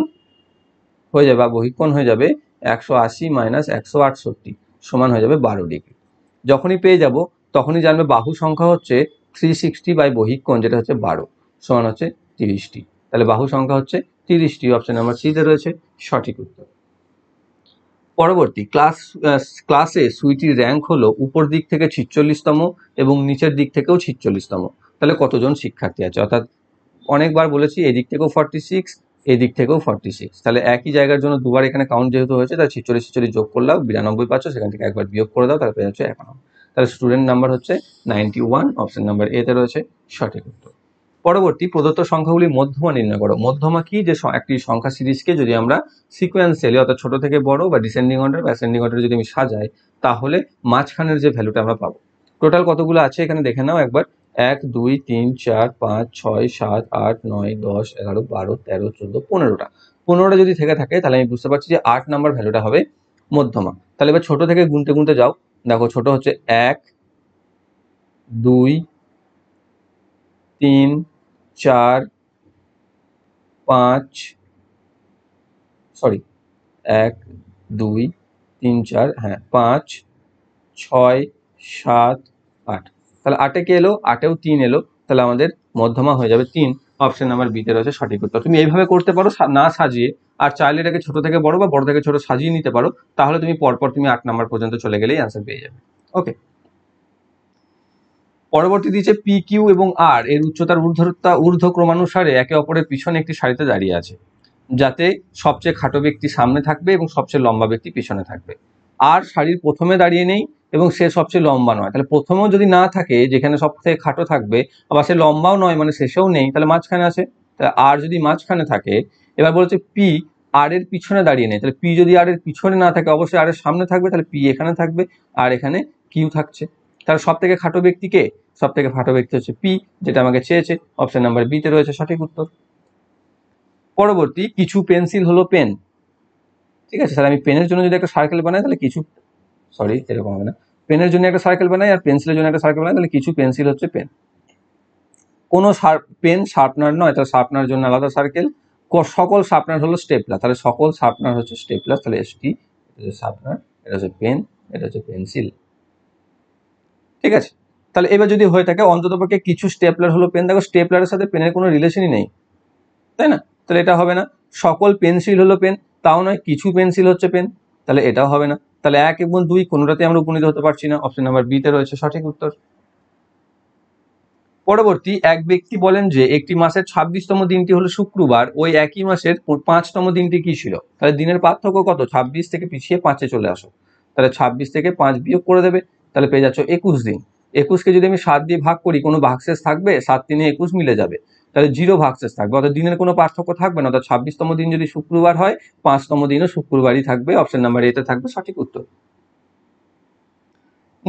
হয়ে যাবে বা বহিকোণ হয়ে যাবে একশো আশি মাইনাস একশো আটষট্টি সমান হয়ে যাবে বারো ডিগ্রি যখনই পেয়ে যাব তখনই জানবে বাহু সংখ্যা হচ্ছে থ্রি সিক্সটি বাই বহিকোণ যেটা হচ্ছে বারো সমান হচ্ছে তিরিশটি তাহলে বাহু সংখ্যা হচ্ছে তিরিশটি অপশান নাম্বার সিতে রয়েছে সঠিক উত্তর পরবর্তী ক্লাস ক্লাসে সুইটির র্যাঙ্ক হলো উপর দিক থেকে ছিচল্লিশতম এবং নিচের দিক থেকেও ছিচল্লিশতম তাহলে কতজন শিক্ষার্থী আছে অর্থাৎ অনেকবার বলেছি এদিক থেকেও ফর্টি সিক্স এদিক থেকেও ফর্টি সিক্স তাহলে একই জায়গার জন্য দুবার এখানে কাউন্ট যেহেতু হয়েছে তাহলে ছিচল্লিশ ছিচল্লিশ যোগ করলাম বিরানব্বই পাচ্ছ সেখান থেকে একবার বিয়োগ করে দাও তারপরে হচ্ছে একানব্বই তাহলে স্টুডেন্ট নাম্বার হচ্ছে নাইনটি ওয়ান অপশন নাম্বার এতে রয়েছে সঠিক উত্তর পরবর্তী প্রদত্ত সংখ্যাগুলি মধ্যমা নির্ণয় করো মধ্যমা কি যে একটি সংখ্যা সিরিজকে যদি আমরা সিকোয়েন্সিয়ালি অর্থাৎ ছোট থেকে বড় বা ডিসেন্ডিং অর্ডার বা অ্যাসেন্ডিং অর্ডারে যদি আমি সাজাই তাহলে মাঝখানের যে ভ্যালুটা আমরা পাবো টোটাল কতগুলো আছে এখানে দেখে নাও একবার এক দুই তিন চার পাঁচ ছয় সাত আট নয় দশ এগারো বারো তেরো চোদ্দো পনেরোটা পনেরোটা যদি থেকে থাকে তাহলে আমি বুঝতে পারছি যে আট নাম্বার ভ্যালুটা হবে মধ্যমা তাহলে এবার ছোটো থেকে গুনতে গুনতে যাও দেখো ছোট হচ্ছে এক দুই তিন চার পাঁচ সরি এক দুই তিন চার হ্যাঁ পাঁচ ছয় সাত আট তাহলে আটে কে এলো আটেও তিন এলো তাহলে আমাদের মধ্যমা হয়ে যাবে তিন অপশন নাম্বার বিতে রয়েছে সঠিক উত্তর তুমি এইভাবে করতে পারো না সাজিয়ে আর চাইলে এটাকে ছোট থেকে বড় বা বড় থেকে ছোট সাজিয়ে নিতে পারো তাহলে তুমি পরপর তুমি আট নাম্বার পর্যন্ত চলে গেলেই অ্যান্সার পেয়ে যাবে ওকে পরবর্তী দিচ্ছে পি কিউ এবং আর এর উচ্চতার ঊর্ধ্বতা ক্রমানুসারে একে অপরের পিছনে একটি সারিতে দাঁড়িয়ে আছে যাতে সবচেয়ে খাটো ব্যক্তি সামনে থাকবে এবং সবচেয়ে লম্বা ব্যক্তি পিছনে থাকবে আর শাড়ির প্রথমে দাঁড়িয়ে নেই এবং সে সবচেয়ে লম্বা নয় তাহলে প্রথমেও যদি না থাকে যেখানে সবথেকে খাটো থাকবে আবার সে লম্বাও নয় মানে শেষেও নেই তাহলে মাঝখানে আছে তাহলে আর যদি মাঝখানে থাকে এবার বলেছে পি আর এর পিছনে দাঁড়িয়ে নেই তাহলে পি যদি আর এর পিছনে না থাকে অবশ্যই আর এর সামনে থাকবে তাহলে পি এখানে থাকবে আর এখানে কিউ থাকছে তাহলে সব থেকে খাটো ব্যক্তিকে সব থেকে খাটো ব্যক্তি হচ্ছে পি যেটা আমাকে চেয়েছে অপশন নাম্বার বিতে রয়েছে সঠিক উত্তর পরবর্তী কিছু পেন্সিল হলো পেন ঠিক আছে স্যার আমি পেনের জন্য যদি একটা সার্কেল বানাই তাহলে কিছু সরি এরকম হবে না পেনের জন্য একটা সার্কেল বানাই আর পেন্সিলের জন্য একটা সার্কেল বানাই তাহলে কিছু পেন্সিল হচ্ছে পেন কোনো পেন শার্পনার নয় তাহলে শার্পনার জন্য আলাদা সার্কেল সকল শার্পনার হলো স্টেপলার তাহলে সকল শার্পনার হচ্ছে স্টেপলার তাহলে এসটি এটা হচ্ছে শার্পনার এটা হচ্ছে পেন এটা হচ্ছে পেন্সিল ঠিক আছে তাহলে এবার যদি হয়ে থাকে অন্ততপক্ষে কিছু স্টেপলার হলো পেন দেখো স্টেপলারের সাথে পেনের কোনো রিলেশনই নেই তাই না তাহলে এটা হবে না সকল পেন্সিল হলো পেন তাও নয় কিছু পেন্সিল হচ্ছে পেন তাহলে এটাও হবে না তাহলে এক এবং দুই কোনোটাতে আমরা উপনীত হতে পারছি না অপশন নাম্বার বিতে রয়েছে সঠিক উত্তর পরবর্তী এক ব্যক্তি বলেন যে একটি মাসের ছাব্বিশতম দিনটি হলো শুক্রবার ওই একই মাসের পাঁচতম দিনটি কি ছিল তাহলে দিনের পার্থক্য কত ছাব্বিশ থেকে পিছিয়ে পাঁচে চলে আসো তাহলে ছাব্বিশ থেকে পাঁচ বিয়োগ করে দেবে তাহলে পেয়ে যাচ্ছ একুশ দিন একুশকে যদি আমি সাত দিয়ে ভাগ করি কোনো ভাগশেষ থাকবে সাত দিনে একুশ মিলে যাবে তাহলে জিরো ভাগসেস থাকবে অর্থাৎ দিনের কোনো পার্থক্য থাকবে না অর্থাৎ ছাব্বিশতম দিন যদি শুক্রবার হয় পাঁচতম দিনও শুক্রবারই থাকবে অপশন নাম্বার এতে থাকবে সঠিক উত্তর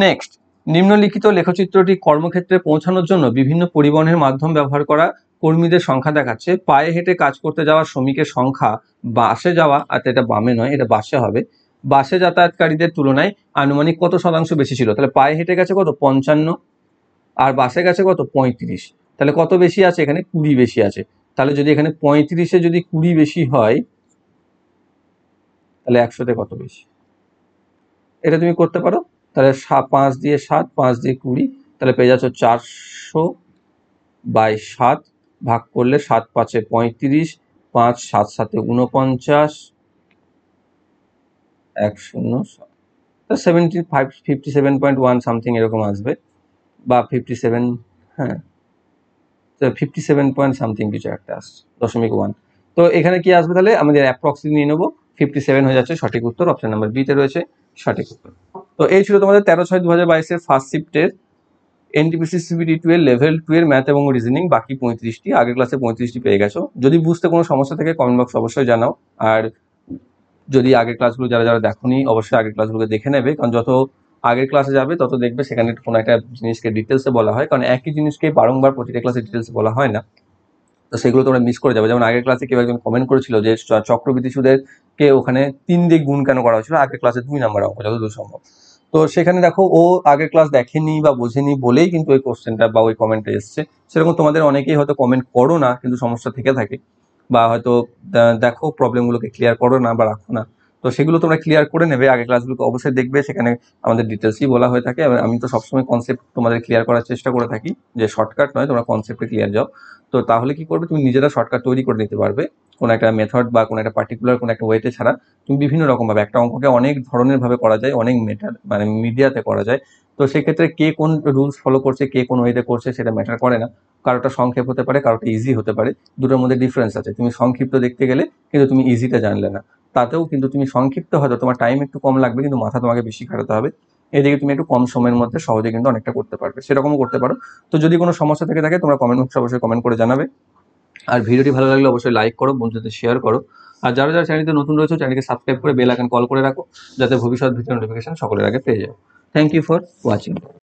নেক্সট নিম্নলিখিত লেখচিত্রটি কর্মক্ষেত্রে পৌঁছানোর জন্য বিভিন্ন পরিবহনের মাধ্যম ব্যবহার করা কর্মীদের সংখ্যা দেখাচ্ছে পায়ে হেঁটে কাজ করতে যাওয়া শ্রমিকের সংখ্যা বাসে যাওয়া আর এটা বামে নয় এটা বাসে হবে বাসে যাতায়াতকারীদের তুলনায় আনুমানিক কত শতাংশ বেশি ছিল তাহলে পায়ে হেঁটে গেছে কত পঞ্চান্ন আর বাসে গেছে কত পঁয়ত্রিশ তাহলে কত বেশি আছে এখানে কুড়ি বেশি আছে তাহলে যদি এখানে পঁয়ত্রিশে যদি কুড়ি বেশি হয় তাহলে একশোতে কত বেশি এটা তুমি করতে পারো তাহলে পাঁচ দিয়ে সাত পাঁচ দিয়ে কুড়ি তাহলে পেয়ে যাচ্ছ চারশো বাই সাত ভাগ করলে সাত পাঁচে পঁয়ত্রিশ পাঁচ সাত সাতে উনপঞ্চাশ এক শূন্য সাত seventy five fifty seven point one something এরকম আসবে বা ফিফটি সেভেন হ্যাঁ তো ফিফটি সেভেন পয়েন্ট সামথিং কিছু একটা আসছে দশমিক ওয়ান তো এখানে কি আসবে তাহলে আমাদের অ্যাপ্রক্সিমেটলি নিয়ে নেবো ফিফটি সেভেন হয়ে যাচ্ছে সঠিক উত্তর অপশন নাম্বার বিতে রয়েছে সঠিক উত্তর তো এই ছিল তোমাদের তেরো ছয় দু হাজার বাইশের ফার্স্ট শিফটের এনটিপিসি সিবিডি টু এর লেভেল টু এর ম্যাথ এবং রিজনিং বাকি পঁয়ত্রিশটি আগের ক্লাসে পঁয়ত্রিশটি পেয়ে গেছো যদি বুঝতে কোনো সমস্যা থাকে কমেন্ট বক্স অবশ্যই জানাও আর যদি আগের ক্লাসগুলো যারা যারা দেখোনি অবশ্যই আগের ক্লাসগুলোকে দেখে নেবে কারণ যত আগের ক্লাসে যাবে তত দেখবে সেখানে কোনো একটা জিনিসকে ডিটেলসে বলা হয় কারণ একই জিনিসকে বারংবার প্রতিটা ক্লাসে ডিটেলসে বলা হয় না তো সেগুলো তোমরা মিস করে যাবে যেমন আগের ক্লাসে কেউ একজন কমেন্ট করেছিল যে চক্রবৃদ্ধি সুদেরকে ওখানে তিন দিক গুণ কেন করা হয়েছিল আগের ক্লাসে দুই নাম্বার অঙ্ক যতদূর সম্ভব তো সেখানে দেখো ও আগের ক্লাস দেখেনি বা বোঝেনি বলেই কিন্তু ওই কোশ্চেনটা বা ওই কমেন্টটা এসছে সেরকম তোমাদের অনেকেই হয়তো কমেন্ট করো না কিন্তু সমস্যা থেকে থাকে বা হয়তো দেখো প্রবলেমগুলোকে ক্লিয়ার করো না বা রাখো না তো সেগুলো তোমরা ক্লিয়ার করে নেবে আগে ক্লাসগুলোকে অবশ্যই দেখবে সেখানে আমাদের ডিটেলসই বলা হয়ে থাকে আমি তো সবসময় কনসেপ্ট তোমাদের ক্লিয়ার করার চেষ্টা করে থাকি যে শর্টকাট নয় তোমরা কনসেপ্টে ক্লিয়ার যাও তো তাহলে কি করবে তুমি নিজেরা শর্টকাট তৈরি করে নিতে পারবে কোনো একটা মেথড বা কোনো একটা পার্টিকুলার কোনো একটা ওয়েতে ছাড়া তুমি বিভিন্ন রকমভাবে একটা অঙ্ককে অনেক ধরনের ভাবে করা যায় অনেক মেটার মানে মিডিয়াতে করা যায় তো সেক্ষেত্রে কে কোন রুলস ফলো করছে কে কোন ওয়েতে করছে সেটা ম্যাটার করে না কারোটা সংক্ষেপ হতে পারে কারোটা ইজি হতে পারে দুটোর মধ্যে ডিফারেন্স আছে তুমি সংক্ষিপ্ত দেখতে গেলে কিন্তু তুমি ইজিটা জানলে না তাতেও কিন্তু তুমি সংক্ষিপ্ত হয়তো তোমার টাইম একটু কম লাগবে কিন্তু মাথা তোমাকে বেশি খাটাতে হবে এদিকে তুমি একটু কম সময়ের মধ্যে সহজে কিন্তু অনেকটা করতে পারবে সেরকমও করতে পারো তো যদি কোনো সমস্যা থেকে থাকে তোমরা কমেন্ট বক্সে অবশ্যই কমেন্ট করে জানাবে আর ভিডিওটি ভালো লাগলে অবশ্যই লাইক করো বন্ধুদের শেয়ার করো আর যারা যারা চ্যানেলতে নতুন রয়েছে চ্যানেলকে সাবস্ক্রাইব করে বেল আইকন কল করে রাখো যাতে ভবিষ্যৎ ভিডিও নোটিফিকেশন সকলের আগে পেয়ে যাও থ্যাংক ইউ ফর ওয়াচিং